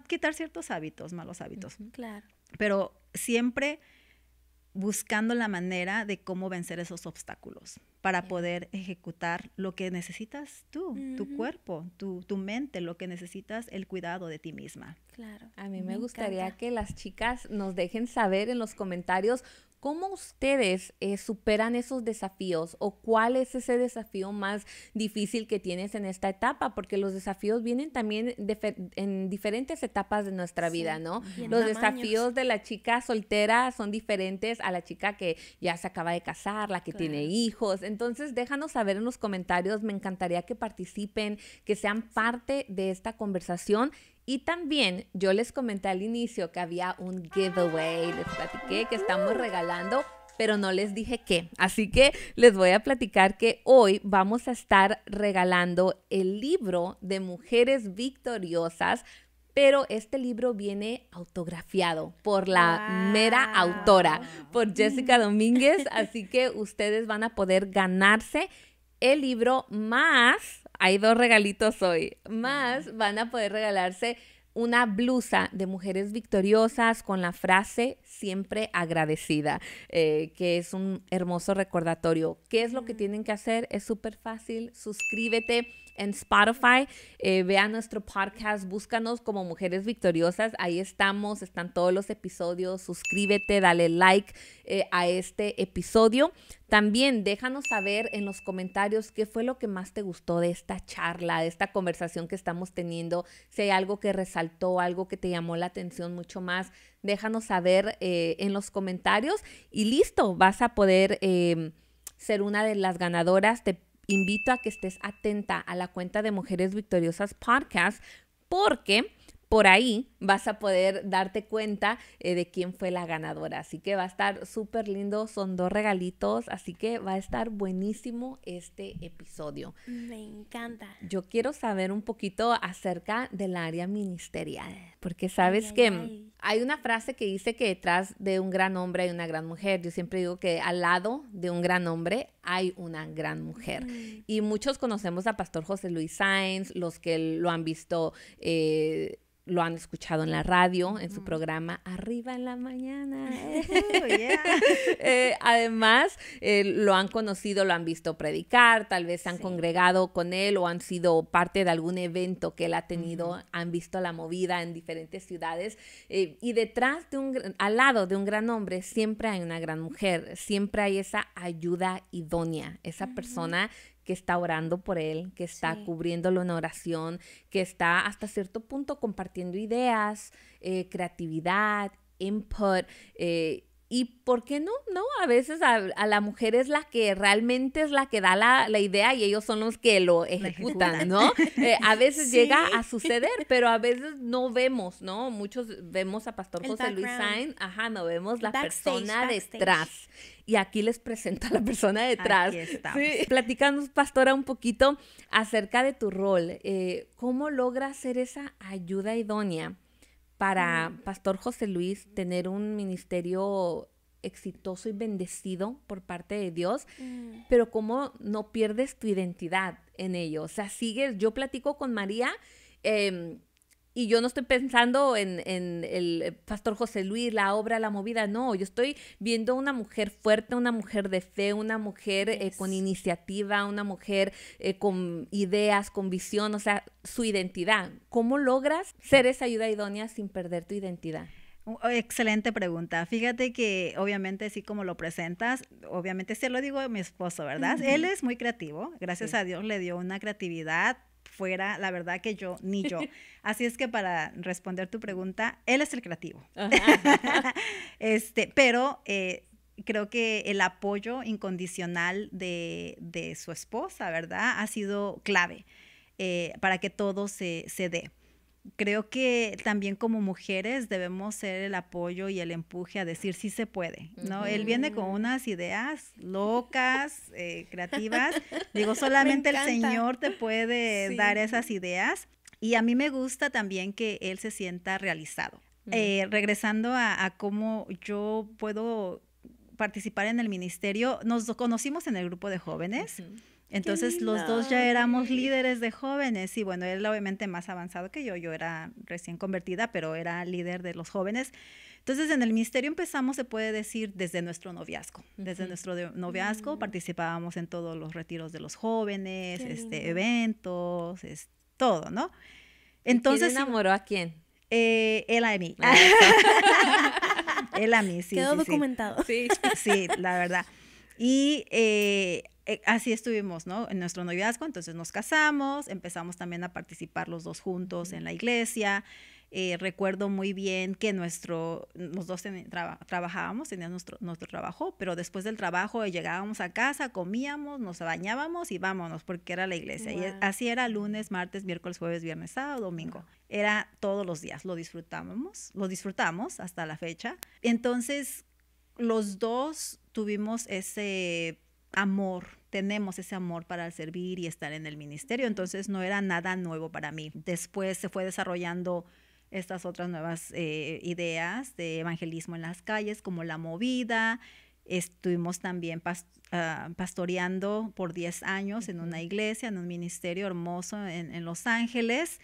Speaker 1: quitar ciertos hábitos, malos hábitos. claro. Pero siempre buscando la manera de cómo vencer esos obstáculos para poder ejecutar lo que necesitas
Speaker 2: tú, tu
Speaker 1: cuerpo, tu, mente, lo que necesitas, el cuidado de ti misma.
Speaker 2: Claro. A mí me, gustaría que las chicas nos dejen saber en los comentarios ¿Cómo ustedes eh, superan esos desafíos o cuál es ese desafío más difícil que tienes en esta etapa? Porque los desafíos vienen también en diferentes etapas de nuestra vida, ¿no? Los desafíos de la chica soltera son diferentes a la chica que ya se acaba de casar, la que tiene hijos. Entonces, déjanos saber en los comentarios, me encantaría que participen, que sean parte de esta conversación y también yo les comenté al inicio que había un giveaway, les platiqué que estamos ah. regalando, pero no les dije qué. Así que les voy a platicar que hoy vamos a estar regalando el libro de Mujeres Victoriosas, pero este libro viene autografiado por la mera autora, por mm. Jessica Domínguez, así que ustedes van a poder ganarse el libro más hay dos regalitos hoy. Más van a poder regalarse una blusa de mujeres victoriosas con la frase siempre agradecida, eh, que es un hermoso recordatorio. ¿Qué es lo que tienen que hacer? Es súper fácil. Suscríbete en Spotify. Eh, vea nuestro podcast, búscanos como Mujeres Victoriosas. Ahí estamos, están todos los episodios. Suscríbete, dale like eh, a este episodio. También déjanos saber en los comentarios qué fue lo que más te gustó de esta charla, de esta conversación que estamos teniendo. Si hay algo que resaltó, algo que te llamó la atención mucho más, déjanos saber eh, en los comentarios y listo, vas a poder ser una de las ganadoras invito a que estés atenta a la cuenta de Mujeres Victoriosas Podcast porque por ahí vas a poder darte cuenta eh, de quién fue la ganadora. Así que va a estar súper lindo, son dos regalitos, así que va a estar buenísimo este episodio.
Speaker 3: Me encanta.
Speaker 2: Yo quiero saber un poquito acerca del área ministerial, porque sabes que hay una frase que dice que detrás de un gran hombre hay una gran mujer. Yo siempre digo que al lado de un gran hombre hay una gran mujer. Y muchos conocemos a Pastor José Luis Sáenz, los que lo han visto. Eh, lo han escuchado en la radio, en su mm. programa Arriba en la Mañana. Eh, además, eh, lo han conocido, lo han visto predicar, tal vez se han congregado con él o han sido parte de algún evento que él ha tenido, han visto la movida en diferentes ciudades. Eh, y detrás de un, al lado de un gran hombre, siempre hay una gran mujer, siempre hay esa ayuda idónea, esa persona que está orando por él, que está cubriéndolo en oración, que está hasta cierto punto compartiendo ideas, eh, creatividad, input. Eh, ¿Y por qué no? No, a veces a, la mujer es la que realmente es la que da la, idea y ellos son los que lo ejecutan, ¿no? Eh, a veces llega a suceder, pero a veces no vemos, ¿no? Muchos vemos a Pastor José Luis Sainz, ajá, no vemos la persona detrás. Y aquí les presento a la persona detrás. Sí. Platícanos, Pastora, un poquito acerca de tu rol. Eh, ¿Cómo logras ser esa ayuda idónea? para Pastor José Luis tener un ministerio exitoso y bendecido por parte de Dios, mm. pero cómo no pierdes tu identidad en ello. O sea, sigues, yo platico con María, eh, y yo no estoy pensando en, el pastor José Luis, la obra, la movida, no, yo estoy viendo una mujer fuerte, una mujer de fe, una mujer eh, con iniciativa, una mujer eh, con ideas, con visión, o sea, su identidad. ¿Cómo logras ser esa ayuda idónea sin perder tu
Speaker 1: identidad? Oh, excelente pregunta. Fíjate que obviamente así como lo presentas, obviamente se lo digo a mi esposo, ¿verdad? Él es muy creativo, gracias a Dios le dio una creatividad fuera, la verdad que yo, ni yo. Así es que para responder tu pregunta, él es el creativo. este, pero eh, creo que el apoyo incondicional de, su esposa, ¿verdad? Ha sido clave eh, para que todo se, se dé creo que también como mujeres debemos ser el apoyo y el empuje a decir sí se puede, ¿no? Él viene con unas ideas locas, eh, creativas. Digo, solamente el Señor te puede dar esas ideas. Y a mí me gusta también que él se sienta realizado. Eh, regresando a, cómo yo puedo participar en el ministerio, nos conocimos en el grupo de jóvenes. Entonces los dos ya éramos líderes de jóvenes y bueno, él obviamente más avanzado que yo, yo era recién convertida, pero era líder de los jóvenes. Entonces en el ministerio empezamos, se puede decir, desde nuestro noviazgo. Desde nuestro noviazgo mm. participábamos en todos los retiros de los jóvenes, este, eventos, es, todo, ¿no? Entonces... se enamoró a quién? Eh, él a mí. Ah, él a mí, sí. Quedó documentado. Sí. sí, la verdad. Y eh, eh, así estuvimos, ¿no? En nuestro noviazgo, entonces nos casamos, empezamos también a participar los dos juntos en la iglesia. Eh, recuerdo muy bien que nuestro, los dos trabajábamos, teníamos nuestro, nuestro trabajo, pero después del trabajo llegábamos a casa, comíamos, nos bañábamos y vámonos, porque era la iglesia. Y e, así era lunes, martes, miércoles, jueves, viernes, sábado, domingo. Era todos los días, lo disfrutábamos, lo disfrutamos hasta la fecha. Entonces, los dos tuvimos ese amor, tenemos ese amor para servir y estar en el ministerio, entonces no era nada nuevo para mí. Después se fue desarrollando estas otras nuevas eh, ideas de evangelismo en las calles, como la movida. Estuvimos también ah, pastoreando por 10 años en una iglesia, en un ministerio hermoso en, Los Ángeles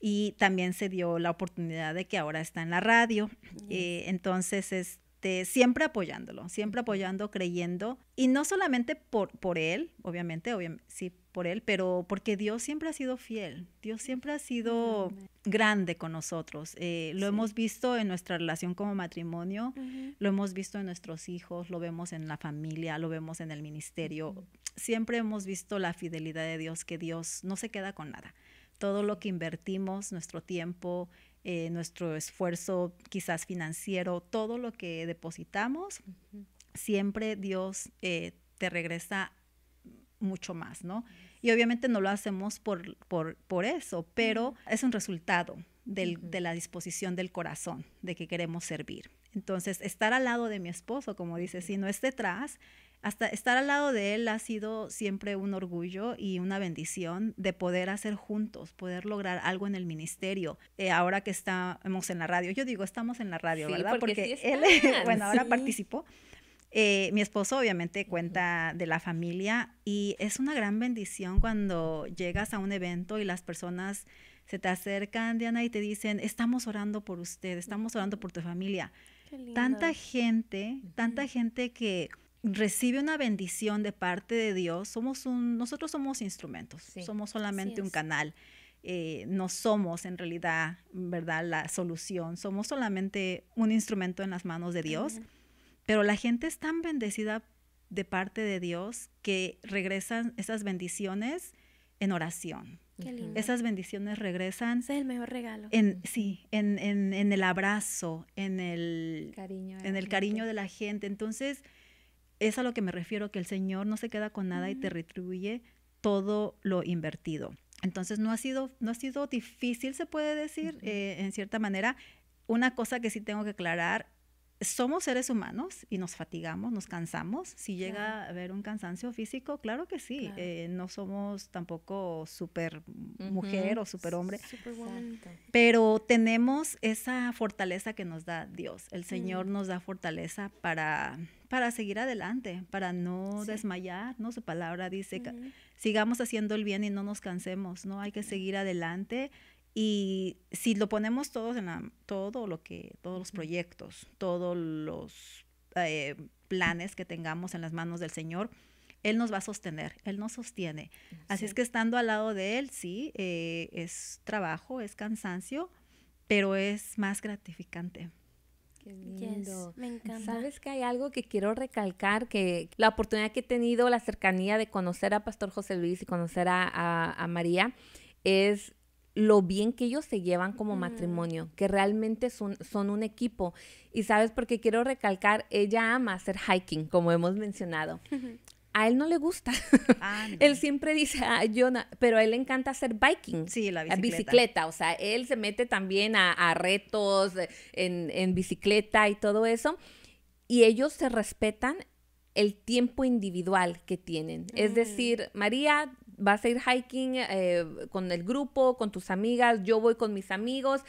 Speaker 1: y también se dio la oportunidad de que ahora está en la radio. Eh, entonces, es, este, siempre apoyándolo, siempre apoyando, creyendo, y no solamente por, por él, obviamente, sí, por él, pero porque Dios siempre ha sido fiel, Dios siempre ha sido grande con nosotros. Eh, lo hemos visto en nuestra relación como matrimonio, lo hemos visto en nuestros hijos, lo vemos en la familia, lo vemos en el ministerio. Siempre hemos visto la fidelidad de Dios, que Dios no se queda con nada. Todo lo que invertimos, nuestro tiempo, eh, nuestro esfuerzo quizás financiero, todo lo que depositamos, siempre Dios eh, te regresa mucho más, ¿no? Y obviamente no lo hacemos por, por, eso, pero es un resultado de la disposición del corazón, de que queremos servir. Entonces, estar al lado de mi esposo, como dice, si no es detrás, hasta estar al lado de él ha sido siempre un orgullo y una bendición de poder hacer juntos, poder lograr algo en el ministerio. Eh, ahora que estamos en la radio, yo digo estamos en la radio, ¿verdad? Porque, él, bueno, ahora participó. Eh, mi esposo obviamente cuenta de la familia y es una gran bendición cuando llegas a un evento y las personas se te acercan, Diana, y te dicen, estamos orando por usted, estamos orando por tu familia. Tanta gente, tanta gente que recibe una bendición de parte de Dios, somos un, nosotros somos instrumentos, somos solamente un canal. Eh, no somos en realidad, ¿verdad?, la solución, somos solamente un instrumento en las manos de Dios. Pero la gente es tan bendecida de parte de Dios que regresan esas bendiciones en oración. Qué lindo. Esas bendiciones regresan. es el mejor regalo. En, sí, en, el abrazo, en el cariño, en el cariño de la gente. Entonces, es a lo que me refiero, que el Señor no se queda con nada y te retribuye todo lo invertido. Entonces no ha sido, no ha sido difícil, se puede decir, eh, en cierta manera. Una cosa que sí tengo que aclarar somos seres humanos y nos fatigamos, nos cansamos. Si llega a haber un cansancio físico, claro que sí. Eh, no somos tampoco super mujer o super hombre. Pero tenemos esa fortaleza que nos da Dios. El mm. Señor nos da fortaleza para, para seguir adelante, para no desmayar, ¿no? Su palabra dice, sigamos haciendo el bien y no nos cansemos, ¿no? Hay que seguir adelante y si lo ponemos todos en la, todo lo que, todos los proyectos, todos los eh, planes que tengamos en las manos del Señor, Él nos va a sostener, Él nos sostiene. Así es que estando al lado de Él, sí, eh, es trabajo, es cansancio, pero es más gratificante. Qué lindo.
Speaker 2: me encanta. Sabes que hay algo que quiero recalcar, que la oportunidad que he tenido, la cercanía de conocer a Pastor José Luis y conocer a, a, a María, es lo bien que ellos se llevan como matrimonio, que realmente son, un equipo. Y sabes, porque quiero recalcar, ella ama hacer hiking, como hemos mencionado. A él no le gusta. Ah, él siempre dice, ah, yo pero a él le encanta hacer biking. Sí, la bicicleta. bicicleta. O sea, él se mete también a, retos eh, en, bicicleta y todo eso. Y ellos se respetan el tiempo individual que tienen. Es decir, María, vas a ir hiking eh, con el grupo, con tus amigas, yo voy con mis amigos.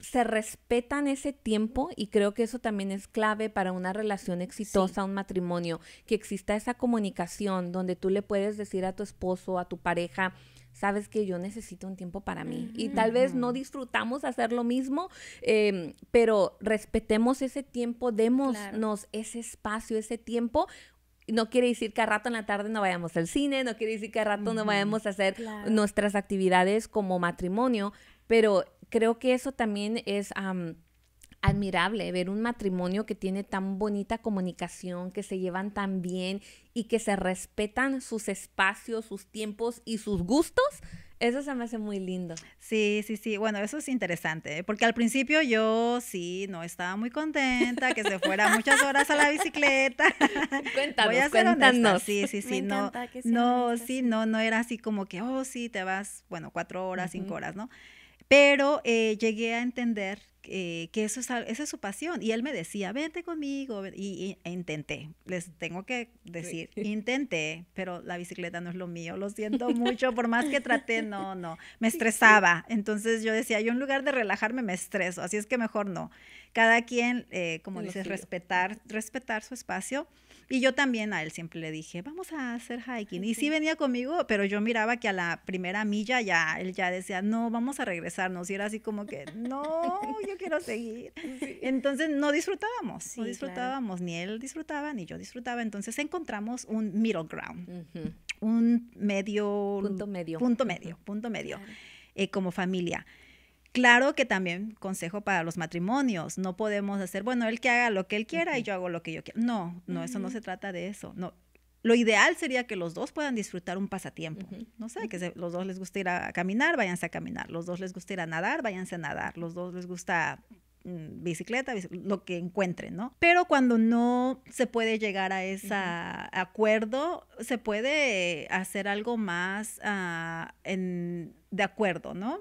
Speaker 2: Se respetan ese tiempo y creo que eso también es clave para una relación exitosa, un matrimonio, que exista esa comunicación donde tú le puedes decir a tu esposo, a tu pareja, sabes que yo necesito un tiempo para mí. Y tal vez no disfrutamos hacer lo mismo, em, pero respetemos ese tiempo, démonos ese espacio, ese tiempo, no quiere decir que a rato en la tarde no vayamos al cine, no quiere decir que a rato no vayamos a hacer nuestras actividades como matrimonio, pero creo que eso también es... admirable ver un matrimonio que tiene tan bonita comunicación, que se llevan tan bien y que se respetan sus espacios, sus tiempos y sus gustos
Speaker 1: eso se me hace muy lindo. Sí, sí, sí. Bueno, eso es interesante, ¿eh? porque al principio yo sí no estaba muy contenta que se fuera muchas horas a la bicicleta. Cuéntanos, cuéntanos. Sí, sí, sí. no, no, sí, no, no era así como que, oh, sí, te vas, bueno, cuatro horas, cinco horas, ¿no? Pero eh, llegué a entender que eso es, esa es su pasión. Y él me decía, vente conmigo. Y, e intenté, les tengo que decir, intenté, pero la bicicleta no es lo mío, lo siento mucho, por más que traté, no, no, me estresaba. Entonces yo decía, yo en lugar de relajarme me estreso, así es que mejor no. Cada quien, eh, como dices, respetar, respetar su espacio. Y yo también a él siempre le dije, vamos a hacer hiking. Y sí venía conmigo, pero yo miraba que a la primera milla ya, él ya decía, no, vamos a regresarnos. Y era así como que, no, yo quiero seguir. Entonces no disfrutábamos, no disfrutábamos, ni él disfrutaba, ni yo disfrutaba. Entonces encontramos un middle ground, un medio... Punto medio. Punto medio, punto medio, eh, como familia. Claro que también consejo para los matrimonios, no podemos hacer, bueno, él que haga lo que él quiera y yo hago lo que yo quiera. No, no, eso no se trata de eso. No, lo ideal sería que los dos puedan disfrutar un pasatiempo. No sé, que los dos les guste ir a caminar, váyanse a caminar. Los dos les gusta ir a nadar, váyanse a nadar. Los dos les gusta mm, bicicleta, lo que encuentren, ¿no? Pero cuando no se puede llegar a ese acuerdo, se puede hacer algo más ah, de acuerdo, ¿no?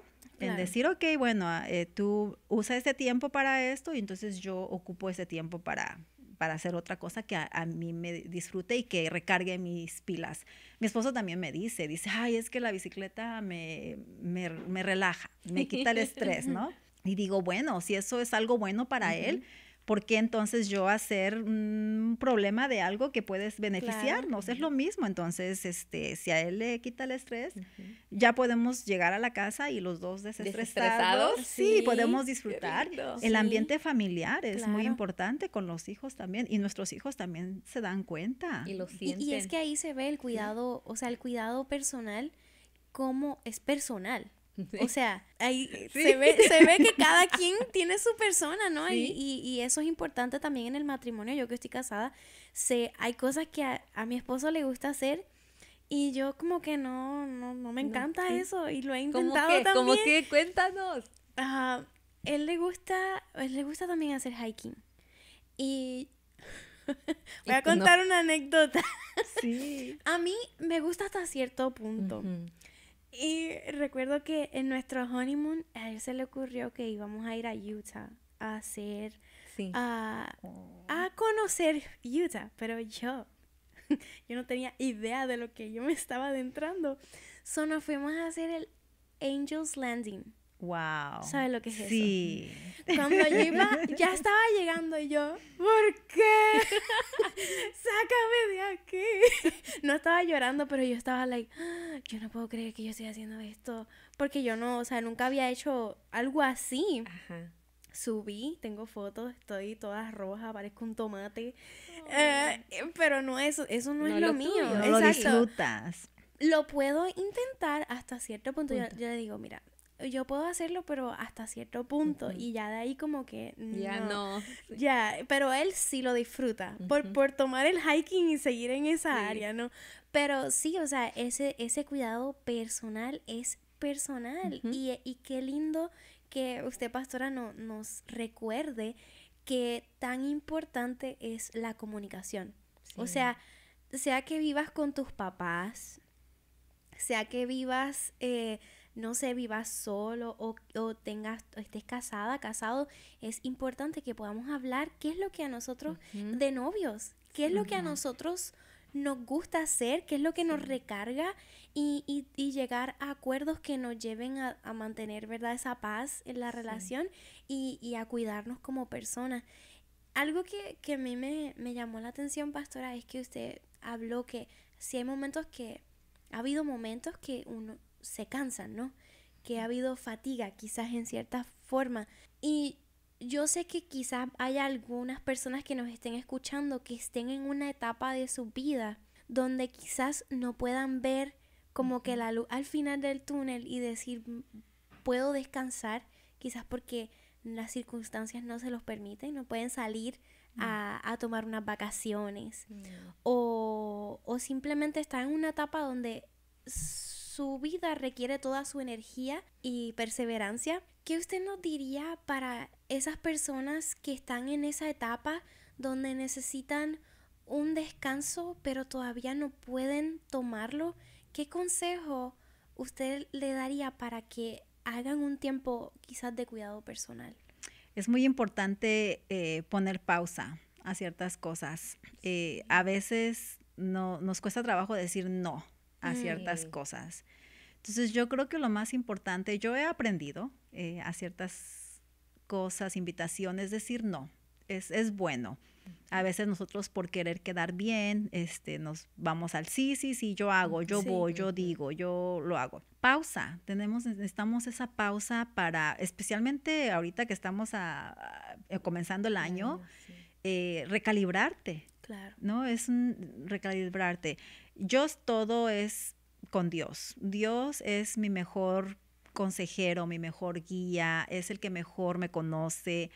Speaker 1: En decir, ok, bueno, ah, eh, tú usa este tiempo para esto y entonces yo ocupo ese tiempo para, para hacer otra cosa que a, mí me disfrute y que recargue mis pilas. Mi esposo también me dice, dice, ay, es que la bicicleta me, me, relaja, me quita el estrés, ¿no? Y digo, bueno, si eso es algo bueno para él, ¿por qué entonces yo hacer un problema de algo que puedes beneficiarnos? Es lo mismo, entonces, este, si a él le quita el estrés, ya podemos llegar a la casa y los dos desestresados, Sí, podemos disfrutar. El ambiente familiar es muy importante con los hijos también, y nuestros hijos también se dan cuenta. Y y es que
Speaker 3: ahí se ve el cuidado, o sea, el cuidado personal, como es personal. O sea, se, ve, que cada quien tiene su persona, ¿no? Y, eso es importante también en el matrimonio. Yo que estoy casada, se hay cosas que a, mi esposo le gusta hacer y yo como que no, no, me encanta eso y lo he intentado también. ¿Cómo que? Cuéntanos. Ah, él le gusta, pues, le gusta también hacer hiking. Y voy a contar una anécdota. Sí. a mí me gusta hasta cierto punto. Y recuerdo que en nuestro honeymoon a él se le ocurrió que íbamos a ir a Utah a hacer, a, a oh. conocer Utah, pero yo, yo no tenía idea de lo que yo me estaba adentrando. So nos fuimos a hacer el Angel's Landing.
Speaker 1: Wow. ¿Sabes lo que es eso? Sí.
Speaker 3: Cuando yo iba, ya estaba llegando yo, ¿por qué? Sácame de aquí. No estaba llorando, pero yo estaba like, ah, yo no puedo creer que yo estoy haciendo esto. Porque yo no, o sea, nunca había hecho algo así. Ajá. Subí, tengo fotos, estoy toda roja, parezco un tomate. Eh, pero no, eso, eso no, es lo, mío. No lo
Speaker 1: disfrutas.
Speaker 3: Lo puedo intentar hasta cierto punto. yo le digo, mira, yo puedo hacerlo, pero hasta cierto punto. Y ya de ahí como que... ya no. Ya, pero él sí lo disfruta por, por tomar el hiking y seguir en esa área, ¿no? Pero sí, o sea, ese, ese cuidado personal es personal. y, y, qué lindo que usted, pastora, nos recuerde que tan importante es la comunicación. O sea, sea que vivas con tus papás, sea que vivas... Eh, no se vivas solo o, tengas, estés casada, casado, es importante que podamos hablar qué es lo que a nosotros, de novios, qué es lo que a nosotros nos gusta hacer, qué es lo que nos recarga y, llegar a acuerdos que nos lleven a, mantener ¿verdad? esa paz en la relación y, a cuidarnos como personas. Algo que, a mí me, me, llamó la atención, pastora, es que usted habló que si hay momentos que, ha habido momentos que uno, se cansan, ¿no? Que ha habido fatiga quizás en cierta forma. Y yo sé que quizás hay algunas personas que nos estén escuchando que estén en una etapa de su vida donde quizás no puedan ver como que la luz al final del túnel y decir, puedo descansar, quizás porque las circunstancias no se los permiten, no pueden salir a, tomar unas vacaciones mm. o, o simplemente están en una etapa donde su vida requiere toda su energía y perseverancia. ¿Qué usted nos diría para esas personas que están en esa etapa donde necesitan un descanso pero todavía no pueden tomarlo? ¿Qué consejo usted le daría para que hagan un tiempo quizás de cuidado personal?
Speaker 1: Es muy importante eh, poner pausa a ciertas cosas. Eh, a veces no, nos cuesta trabajo decir no a ciertas mm. cosas. Entonces yo creo que lo más importante, yo he aprendido eh, a ciertas cosas, invitaciones, decir no, es, bueno. A veces nosotros por querer quedar bien, este, nos vamos al sí, sí, sí, yo hago, yo voy, yo digo, yo lo hago. Pausa, tenemos, necesitamos esa pausa para, especialmente ahorita que estamos a, comenzando el año, eh, recalibrarte. Claro. ¿No? Es un recalibrarte. Yo todo es con Dios. Dios es mi mejor consejero, mi mejor guía, es el que mejor me conoce.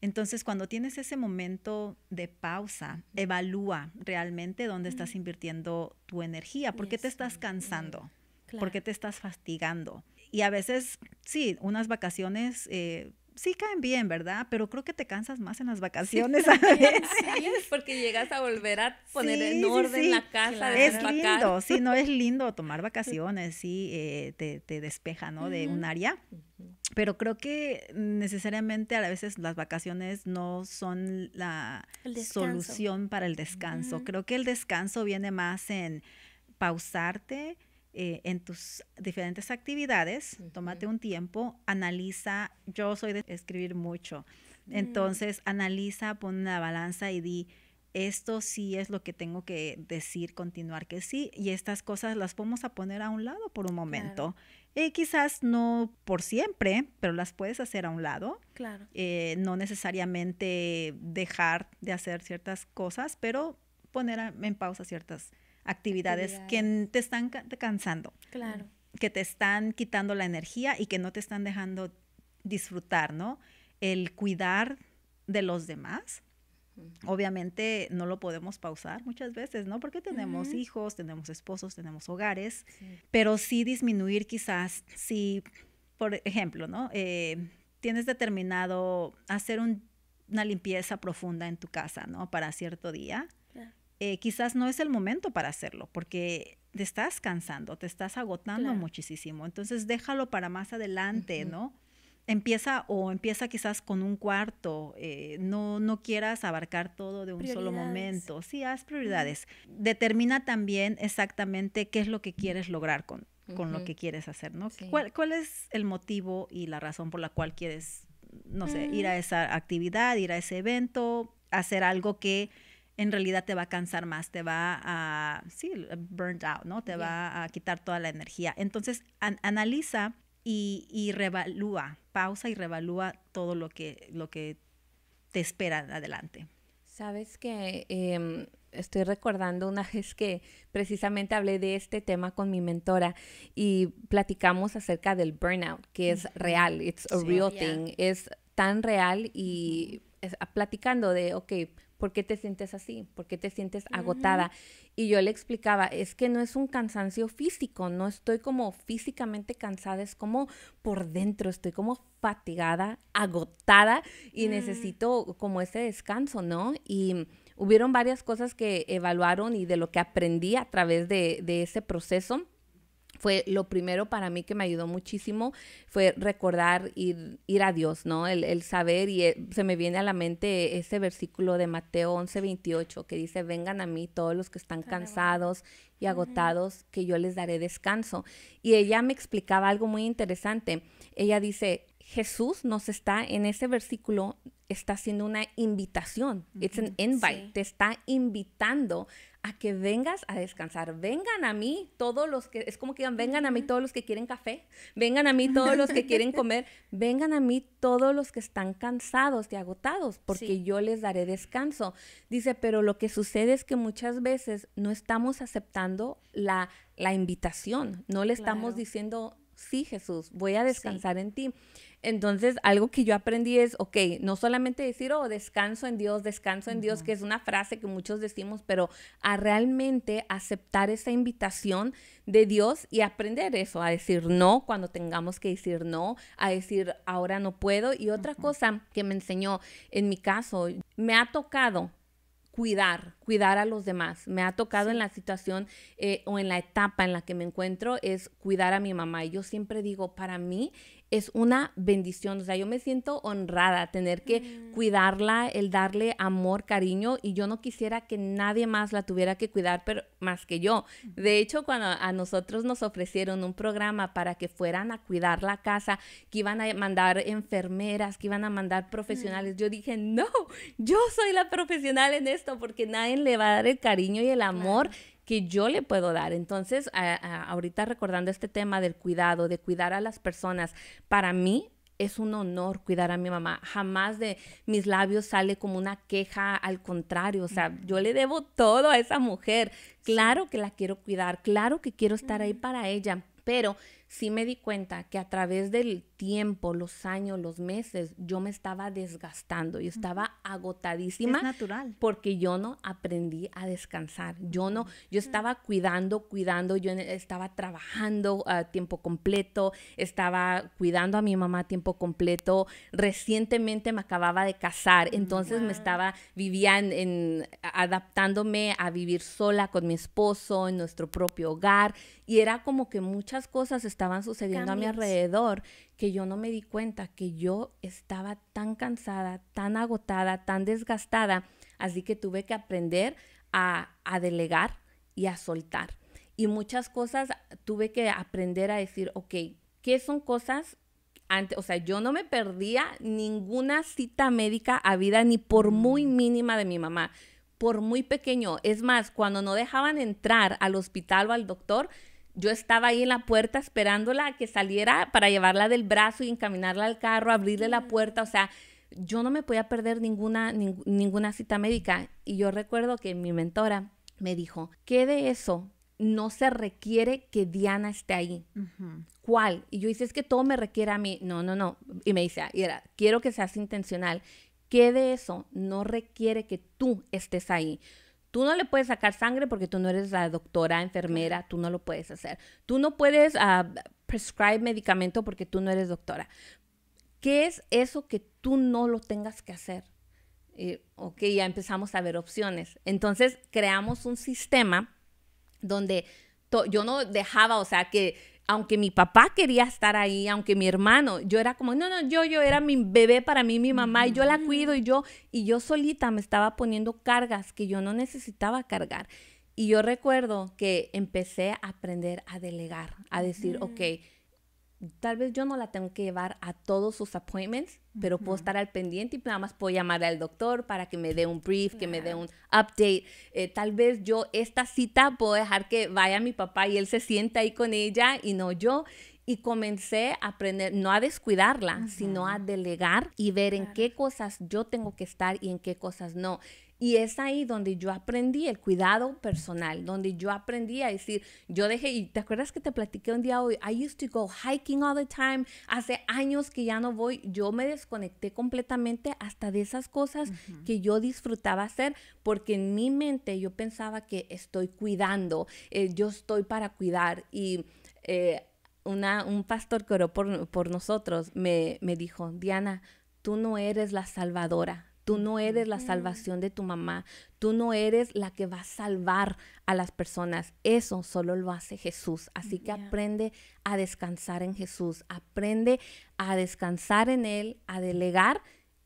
Speaker 1: Entonces, cuando tienes ese momento de pausa, evalúa realmente dónde estás invirtiendo tu energía, por qué te estás cansando, por qué te estás fastigando. Y a veces, sí, unas vacaciones eh, sí caen bien, ¿verdad? Pero creo que te cansas más en las vacaciones a veces.
Speaker 2: Sí, porque llegas a volver a poner en orden la casa. Es lindo,
Speaker 1: sí, no es lindo tomar vacaciones, sí, eh, te, despeja, ¿no? De un área. Pero creo que necesariamente a veces las vacaciones no son la solución para el descanso. Creo que el descanso viene más en pausarte, eh, en tus diferentes actividades, tómate un tiempo, analiza, yo soy de escribir mucho, mm. entonces analiza, pon una balanza y di, esto sí es lo que tengo que decir, continuar que sí, y estas cosas las vamos a poner a un lado por un momento. Eh, quizás no por siempre, pero las puedes hacer a un lado. Claro. Eh, no necesariamente dejar de hacer ciertas cosas, pero poner en pausa ciertas actividades, que te están cansando. Claro. Que te están quitando la energía y que no te están dejando disfrutar, ¿no? El cuidar de los demás. Obviamente no lo podemos pausar muchas veces, ¿no? Porque tenemos hijos, tenemos esposos, tenemos hogares, pero sí disminuir quizás, si, por ejemplo, ¿no? Eh, tienes determinado hacer una limpieza profunda en tu casa, ¿no? Para cierto día eh, quizás no es el momento para hacerlo, porque te estás cansando, te estás agotando muchísimo. Entonces déjalo para más adelante, ¿no? Empieza o empieza quizás con un cuarto, eh, no, no quieras abarcar todo de un solo momento, sí, haz prioridades. Determina también exactamente qué es lo que quieres lograr con, con lo que quieres hacer, ¿no? ¿Cuál, ¿Cuál es el motivo y la razón por la cual quieres, no sé, ir mm. a esa actividad, ir a ese evento, hacer algo que en realidad te va a cansar más, te va a, sí, burnt out, ¿no? Te va a quitar toda la energía. Entonces, analiza y, revalúa, pausa y revalúa todo lo que, lo que te espera adelante.
Speaker 2: Sabes que em, estoy recordando una vez que precisamente hablé de este tema con mi mentora y platicamos acerca del burnout, que es real, it's a real oh, thing, es tan real y platicando de, ok, ¿Por qué te sientes así? ¿Por qué te sientes agotada? Y yo le explicaba, es que no es un cansancio físico, no estoy como físicamente cansada, es como por dentro, estoy como fatigada, agotada y mm. necesito como ese descanso, ¿no? Y hubieron varias cosas que evaluaron y de lo que aprendí a través de ese proceso fue lo primero para mí que me ayudó muchísimo, fue recordar ir, ir a Dios, ¿no? El, saber y eh, se me viene a la mente ese versículo de Mateo 11, 28 que dice, vengan a mí todos los que están cansados y agotados, que yo les daré descanso. Y ella me explicaba algo muy interesante. Ella dice, Jesús nos está en ese versículo está haciendo una invitación. es un invite. Te está invitando a que vengas a descansar. Vengan a mí todos los que, es como que digan, vengan a mí todos los que quieren café, vengan a mí todos los que quieren comer, vengan a mí todos los que están cansados y agotados, porque yo les daré descanso. Dice, pero lo que sucede es que muchas veces no estamos aceptando la, invitación, no le estamos diciendo, sí Jesús, voy a descansar en ti. Entonces, algo que yo aprendí es, ok, no solamente decir, oh, descanso en Dios, descanso en Dios, que es una frase que muchos decimos, pero a realmente aceptar esa invitación de Dios y aprender eso, a decir no cuando tengamos que decir no, a decir ahora no puedo. Y otra cosa que me enseñó, en mi caso, me ha tocado cuidar, cuidar a los demás. Me ha tocado en la situación eh, o en la etapa en la que me encuentro es cuidar a mi mamá. Y yo siempre digo, para mí es una bendición. O sea, yo me siento honrada tener que mm. cuidarla, el darle amor, cariño, y yo no quisiera que nadie más la tuviera que cuidar pero, más que yo. De hecho, cuando a nosotros nos ofrecieron un programa para que fueran a cuidar la casa, que iban a mandar enfermeras, que iban a mandar profesionales, mm. yo dije, no, yo soy la profesional en esto porque nadie le va a dar el cariño y el amor que yo le puedo dar. Entonces, ahorita recordando este tema del cuidado, de cuidar a las personas, para mí es un honor cuidar a mi mamá. Jamás de mis labios sale como una queja, al contrario, o sea, yo le debo todo a esa mujer. Claro que la quiero cuidar, claro que quiero estar ahí para ella, pero sí me di cuenta que a través del tiempo, los años, los meses, yo me estaba desgastando, yo estaba agotadísima. Es natural. Porque yo no aprendí a descansar. Yo no, yo estaba cuidando, cuidando, yo e, estaba trabajando a tiempo completo, estaba cuidando a mi mamá a tiempo completo. Recientemente me acababa de casar, mm, entonces me estaba, vivía adaptándome a vivir sola con mi esposo en nuestro propio hogar y era como que muchas cosas estaban estaban sucediendo a mi alrededor que yo no me di cuenta que yo estaba tan cansada, tan agotada, tan desgastada, así que tuve que aprender a, delegar y a soltar. Y muchas cosas tuve que aprender a decir, ok, ¿qué son cosas antes, o sea, yo no me perdía ninguna cita médica a vida, ni por mm. muy mínima de mi mamá, por muy pequeño. Es más, cuando no dejaban entrar al hospital o al doctor, yo estaba ahí en la puerta esperándola a que saliera para llevarla del brazo y encaminarla al carro, abrirle la puerta, o sea, yo no me podía perder ninguna, ninguna cita médica. Y yo recuerdo que mi mentora me dijo, ¿qué de eso? No se requiere que Diana esté ahí. ¿Cuál? Y yo hice, es que todo me requiere a mí. No, no, no. Y me dice, era, quiero que seas intencional. ¿Qué de eso no requiere que tú estés ahí? Tú no le puedes sacar sangre porque tú no eres la doctora, enfermera, tú no lo puedes hacer. Tú no puedes prescribir ah, prescribe medicamento porque tú no eres doctora. ¿Qué es eso que tú no lo tengas que hacer? Eh, ok, ya empezamos a ver opciones. Entonces creamos un sistema donde yo no dejaba, o sea, que aunque mi papá quería estar ahí, aunque mi hermano, yo era como, no, no, yo, yo era mi bebé para mí, mi mamá, y yo la cuido, y yo, y yo solita me estaba poniendo cargas que yo no necesitaba cargar. Y yo recuerdo que empecé a aprender a delegar, a decir, ok, tal vez yo no la tengo que llevar a todos sus appointments, pero puedo estar al pendiente y nada más puedo llamar al doctor para que me dé un brief, que me dé un update. Eh, tal vez yo esta cita puedo dejar que vaya mi papá y él se sienta ahí con ella y no yo. Y comencé a aprender, no a descuidarla, sino a delegar y ver en qué cosas yo tengo que estar y en qué cosas no. Y es ahí donde yo aprendí el cuidado personal, donde yo aprendí a decir, yo dejé, y te acuerdas que te platiqué un día hoy, I used to go hiking all the time, hace años que ya no voy, yo me desconecté completamente hasta de esas cosas que yo disfrutaba hacer, porque en mi mente yo pensaba que estoy cuidando, eh, yo estoy para cuidar y... Eh, un pastor que oró por, nosotros me, me dijo, Diana, tú no eres la salvadora, Tú no eres la salvación de tu mamá. Tú no eres la que va a salvar a las personas. Eso solo lo hace Jesús. Así que aprende a descansar en Jesús. Aprende a descansar en Él, a delegar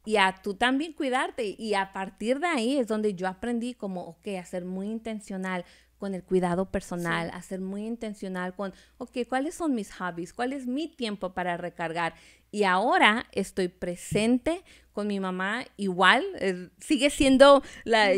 Speaker 2: y a tú también cuidarte. Y a partir de ahí es donde yo aprendí como, ok, a ser muy intencional con el cuidado personal, a ser muy intencional con, ok, ¿cuáles son mis hobbies? ¿Cuál es mi tiempo para recargar? Y ahora estoy presente con mi mamá igual, sigue siendo, la,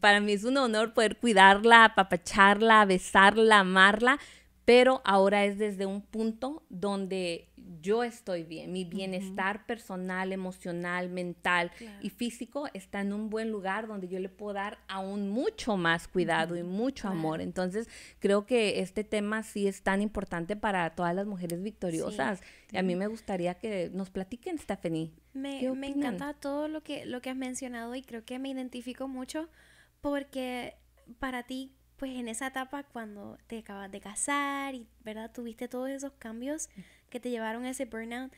Speaker 2: para mí es un honor poder cuidarla, apapacharla, besarla, amarla, pero ahora es desde un punto donde yo estoy bien, mi bienestar personal, emocional, mental y físico está en un buen lugar donde yo le puedo dar aún mucho más cuidado y mucho amor. Entonces, creo que este tema sí es tan importante para todas las mujeres victoriosas. Y a mí me gustaría que nos platiquen, Stephanie.
Speaker 3: Me, me encanta todo lo que, lo que has mencionado y creo que me identifico mucho porque para ti pues en esa etapa cuando te acabas de casar y, ¿verdad? Tuviste todos esos cambios mm. que te llevaron a ese burnout.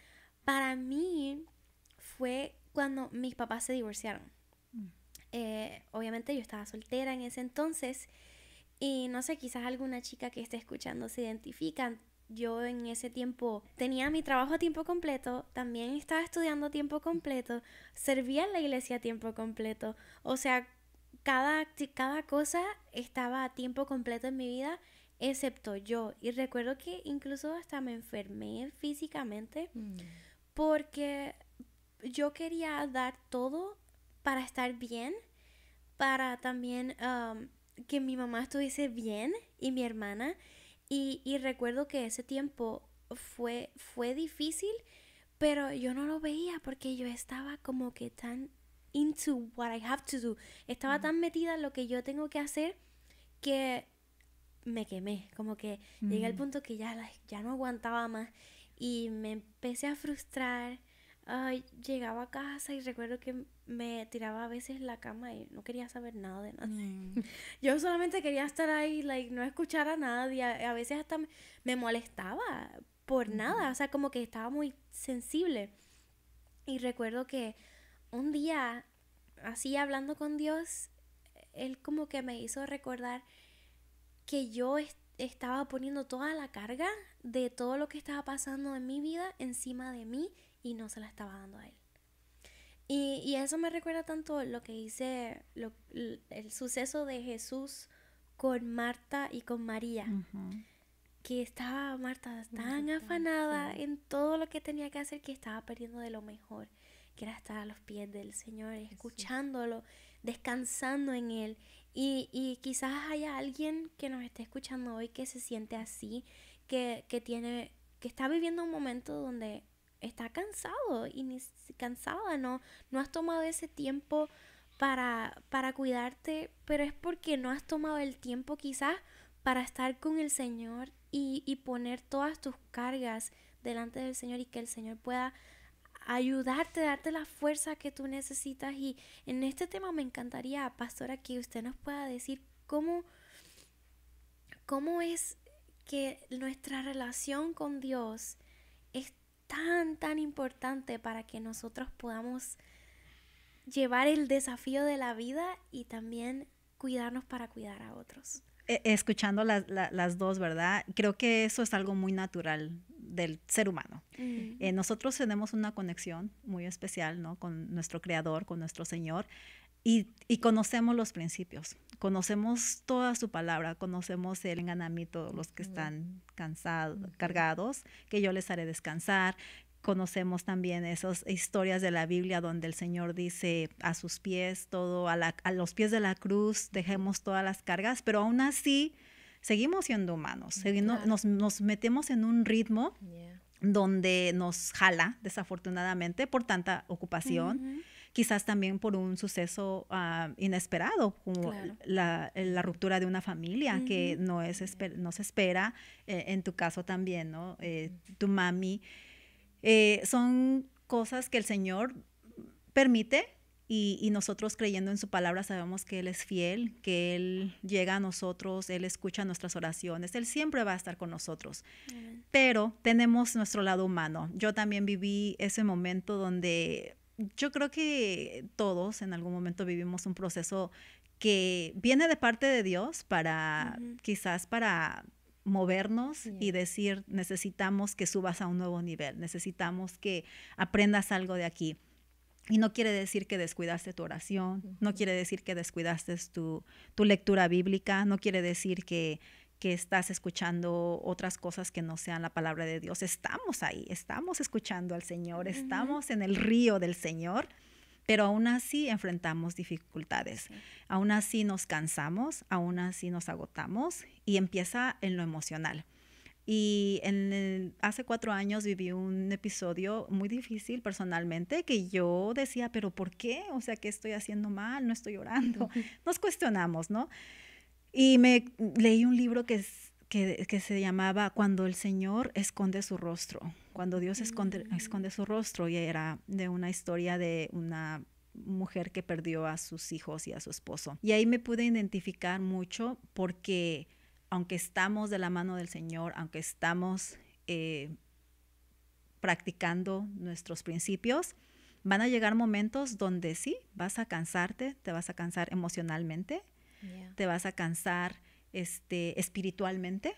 Speaker 3: Para mí fue cuando mis papás se divorciaron. Mm. Eh, obviamente yo estaba soltera en ese entonces y no sé, quizás alguna chica que esté escuchando se identifica. Yo en ese tiempo tenía mi trabajo a tiempo completo, también estaba estudiando a tiempo completo, servía en la iglesia a tiempo completo. O sea, cada, cosa estaba a tiempo completo en mi vida, excepto yo. Y recuerdo que incluso hasta me enfermé físicamente mm. porque yo quería dar todo para estar bien, para también que mi mamá estuviese bien y mi hermana. Y, recuerdo que ese tiempo fue, fue difícil, pero yo no lo veía porque yo estaba como que tan into what I have to do. Estaba tan metida en lo que yo tengo que hacer que me quemé, como que llegué al mm. punto que ya, ya no aguantaba más y me empecé a frustrar. llegaba a casa y recuerdo que me tiraba a veces la cama y no quería saber nada de nada. Mm. Yo solamente quería estar ahí, like, no escuchar a nadie. A, veces hasta me, molestaba por nada, o sea, como que estaba muy sensible. Y recuerdo que un día, así hablando con Dios, Él como que me hizo recordar que yo estaba poniendo toda la carga de todo lo que estaba pasando en mi vida encima de mí y no se la estaba dando a Él. Y, eso me recuerda tanto lo que hice, el suceso de Jesús con Marta y con María. que estaba Marta tan afanada en todo lo que tenía que hacer que estaba perdiendo de lo mejor quiera estar a los pies del Señor, escuchándolo, descansando en Él. Y, y quizás haya alguien que nos esté escuchando hoy que se siente así, que, que tiene, que está viviendo un momento donde está cansado y ni, cansada, no, no has tomado ese tiempo para, para cuidarte, pero es porque no has tomado el tiempo quizás para estar con el Señor y, y poner todas tus cargas delante del Señor y que el Señor pueda ayudarte, darte la fuerza que tú necesitas. Y en este tema me encantaría, pastora, que usted nos pueda decir cómo, cómo es que nuestra relación con Dios es tan, tan importante para que nosotros podamos llevar el desafío de la vida y también cuidarnos para cuidar a otros.
Speaker 1: Eh, escuchando las, dos, ¿verdad? Creo que eso es algo muy natural del ser humano. Mm. Eh, nosotros tenemos una conexión muy especial, ¿no? Con nuestro Creador, con nuestro Señor, y, y conocemos los principios, conocemos toda su palabra, conocemos el enganamiento, los que mm. están cansados, cargados, que yo les haré descansar, conocemos también esas historias de la Biblia donde el Señor dice a sus pies todo, a, los pies de la cruz, dejemos todas las cargas, pero aún así seguimos siendo humanos, mm, nos, metemos en un ritmo donde nos jala, desafortunadamente, por tanta ocupación. Quizás también por un suceso ah, inesperado, como la, ruptura de una familia que no, es, no se espera. Eh, en tu caso también, ¿no? Eh, tu mami eh, son cosas que el Señor permite y, nosotros creyendo en su palabra sabemos que Él es fiel, que Él llega a nosotros, Él escucha nuestras oraciones, Él siempre va a estar con nosotros. Pero tenemos nuestro lado humano. Yo también viví ese momento donde yo creo que todos en algún momento vivimos un proceso que viene de parte de Dios para quizás para movernos y decir, necesitamos que subas a un nuevo nivel, necesitamos que aprendas algo de aquí. Y no quiere decir que descuidaste tu oración, no quiere decir que descuidaste tu, tu lectura bíblica, no quiere decir que, que estás escuchando otras cosas que no sean la palabra de Dios. Estamos ahí, estamos escuchando al Señor, estamos en el río del Señor pero aún así enfrentamos dificultades, aún así nos cansamos, aún así nos agotamos y empieza en lo emocional. Y en hace cuatro años viví un episodio muy difícil personalmente que yo decía, pero ¿por qué? O sea, ¿qué estoy haciendo mal? No estoy llorando. Nos cuestionamos, ¿no? Y me leí un libro que es que, se llamaba Cuando el Señor esconde su rostro, cuando Dios mm. esconde, su rostro, y era de una historia de una mujer que perdió a sus hijos y a su esposo. Y ahí me pude identificar mucho porque aunque estamos de la mano del Señor, aunque estamos eh, practicando nuestros principios, van a llegar momentos donde sí, vas a cansarte, te vas a cansar emocionalmente, te vas a cansar este, espiritualmente,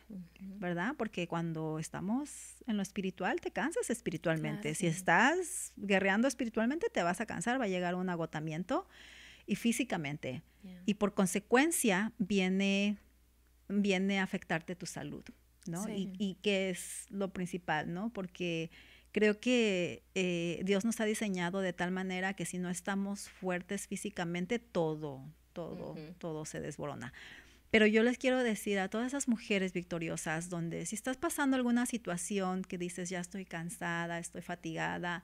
Speaker 1: ¿verdad? Porque cuando estamos en lo espiritual te cansas espiritualmente. si estás guerreando espiritualmente te vas a cansar, va a llegar un agotamiento y físicamente. Y por consecuencia viene, viene a afectarte tu salud,
Speaker 2: ¿no? Y,
Speaker 1: que es lo principal, ¿no? Porque creo que eh, Dios nos ha diseñado de tal manera que si no estamos fuertes físicamente, todo, todo, todo se desborona. Pero yo les quiero decir a todas esas mujeres victoriosas donde si estás pasando alguna situación que dices, ya estoy cansada, estoy fatigada,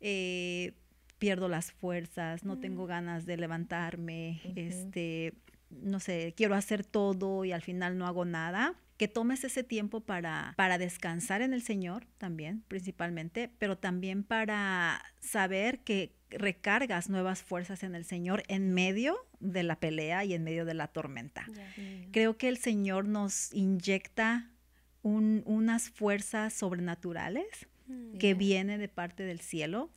Speaker 1: eh, pierdo las fuerzas, no tengo mm. ganas de levantarme, este, no sé, quiero hacer todo y al final no hago nada, que tomes ese tiempo para, para descansar en el Señor también, principalmente, pero también para saber que recargas nuevas fuerzas en el Señor en medio de la pelea y en medio de la tormenta. Creo que el Señor nos inyecta unas fuerzas sobrenaturales mm. que vienen de parte del cielo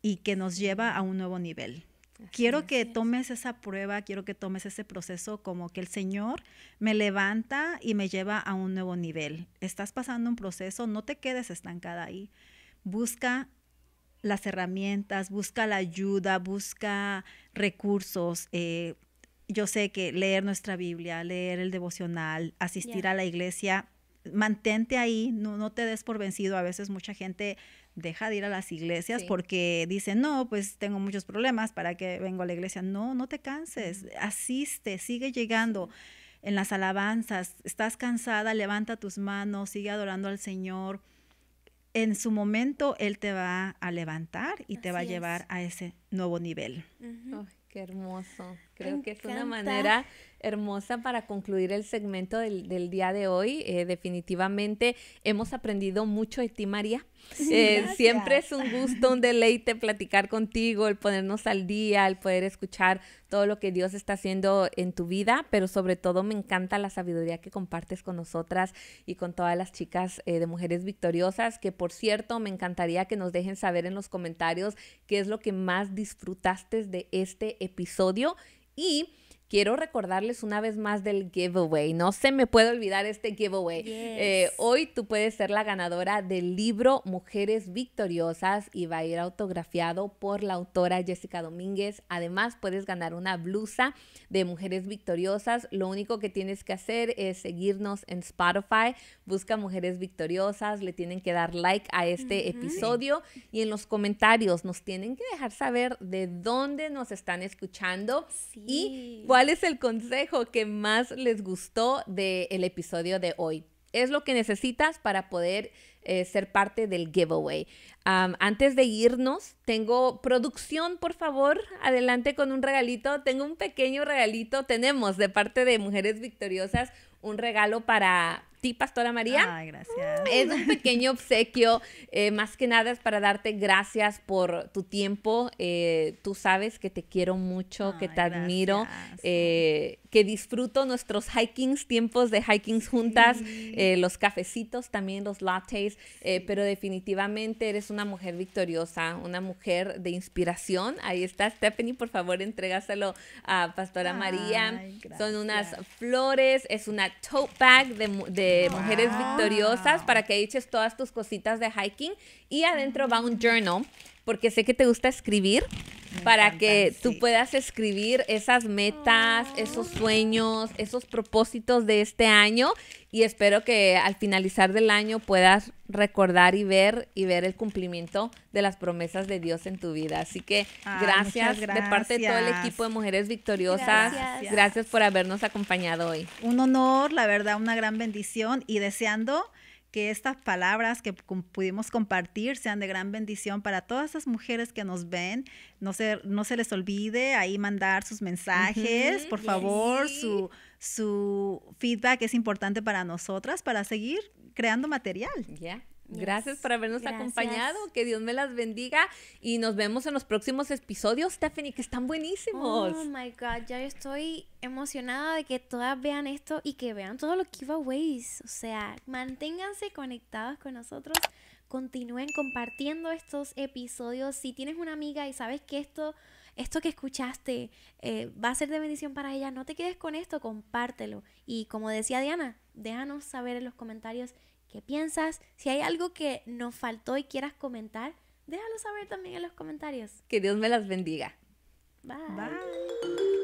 Speaker 1: y que nos lleva a un nuevo nivel quiero que tomes esa prueba, quiero que tomes ese proceso como que el Señor me levanta y me lleva a un nuevo nivel. Estás pasando un proceso, no te quedes estancada ahí. Busca las herramientas, busca la ayuda, busca recursos. Eh, yo sé que leer nuestra Biblia, leer el devocional, asistir a la iglesia, mantente ahí, no, no te des por vencido. A veces mucha gente deja de ir a las iglesias porque dicen, no, pues tengo muchos problemas, ¿para que vengo a la iglesia? No, no te canses, asiste, sigue llegando en las alabanzas, estás cansada, levanta tus manos, sigue adorando al Señor. En su momento
Speaker 2: Él te va a levantar y te va a llevar a ese nuevo nivel. qué hermoso. Creo que es una manera hermosa para concluir el segmento del, día de hoy. Eh, definitivamente hemos aprendido mucho de ti, María. Eh, siempre es un gusto, un deleite platicar contigo, el ponernos al día, el poder escuchar todo lo que Dios está haciendo en tu vida, pero sobre todo me encanta la sabiduría que compartes con nosotras y con todas las chicas eh, de Mujeres Victoriosas, que por cierto me encantaría que nos dejen saber en los comentarios qué es lo que más disfrutaste de este episodio y quiero recordarles una vez más del giveaway. No se me puede olvidar este giveaway. Eh, hoy tú puedes ser la ganadora del libro Mujeres Victoriosas y va a ir autografiado por la autora Jessica Domínguez. Además, puedes ganar una blusa de Mujeres Victoriosas. Lo único que tienes que hacer es seguirnos en Spotify. Busca Mujeres Victoriosas. Le tienen que dar like a este episodio y en los comentarios nos tienen que dejar saber de dónde nos están escuchando y ¿Cuál es el consejo que más les gustó del episodio de hoy? Es lo que necesitas para poder eh, ser parte del giveaway. antes de irnos, tengo producción, por favor, adelante con un regalito. Tengo un pequeño regalito. Tenemos de parte de Mujeres Victoriosas un regalo para, ti, Pastora María. gracias. Es un pequeño obsequio, eh, más que nada es para darte gracias por tu tiempo. Eh, tú sabes que te quiero mucho, que te admiro, eh, que disfruto nuestros hikings, tiempos de hikings juntas, los cafecitos, también los lattes, pero definitivamente eres una mujer victoriosa, una mujer de inspiración. Ahí está Stephanie, por favor, entregáselo a Pastora María. Son unas flores, es una tote bag de Mujeres Victoriosas para que eches todas tus cositas de hiking y adentro va un journal porque sé que te gusta escribir, para que tú puedas escribir esas metas, esos sueños, esos propósitos de este año y espero que al finalizar del año puedas recordar y ver y ver el cumplimiento de las promesas de Dios en tu vida. Así que gracias, de parte de todo el equipo de Mujeres Victoriosas. gracias por habernos acompañado hoy.
Speaker 1: Un honor, la verdad, una gran bendición y deseando que estas palabras que pudimos compartir sean de gran bendición para todas esas mujeres que nos ven. No se, no se les olvide ahí mandar sus mensajes, por favor, su, su feedback es importante para
Speaker 2: nosotras, para seguir creando material. Gracias por habernos acompañado. Que Dios me las bendiga. Y nos vemos en los próximos episodios, Stephanie, que están buenísimos. Oh
Speaker 3: my God, ya estoy emocionada de que todas vean esto y que vean todos los giveaways. O sea, manténganse conectados con nosotros. Continúen compartiendo estos episodios. Si tienes una amiga y sabes que esto esto que escuchaste eh, va a ser de bendición para ella, no te quedes con esto, compártelo. Y como decía Diana, déjanos saber en los comentarios qué piensas. Si hay algo que nos faltó y quieras comentar, déjalo saber también en los comentarios.
Speaker 2: Que Dios me las bendiga.
Speaker 3: Bye. Bye.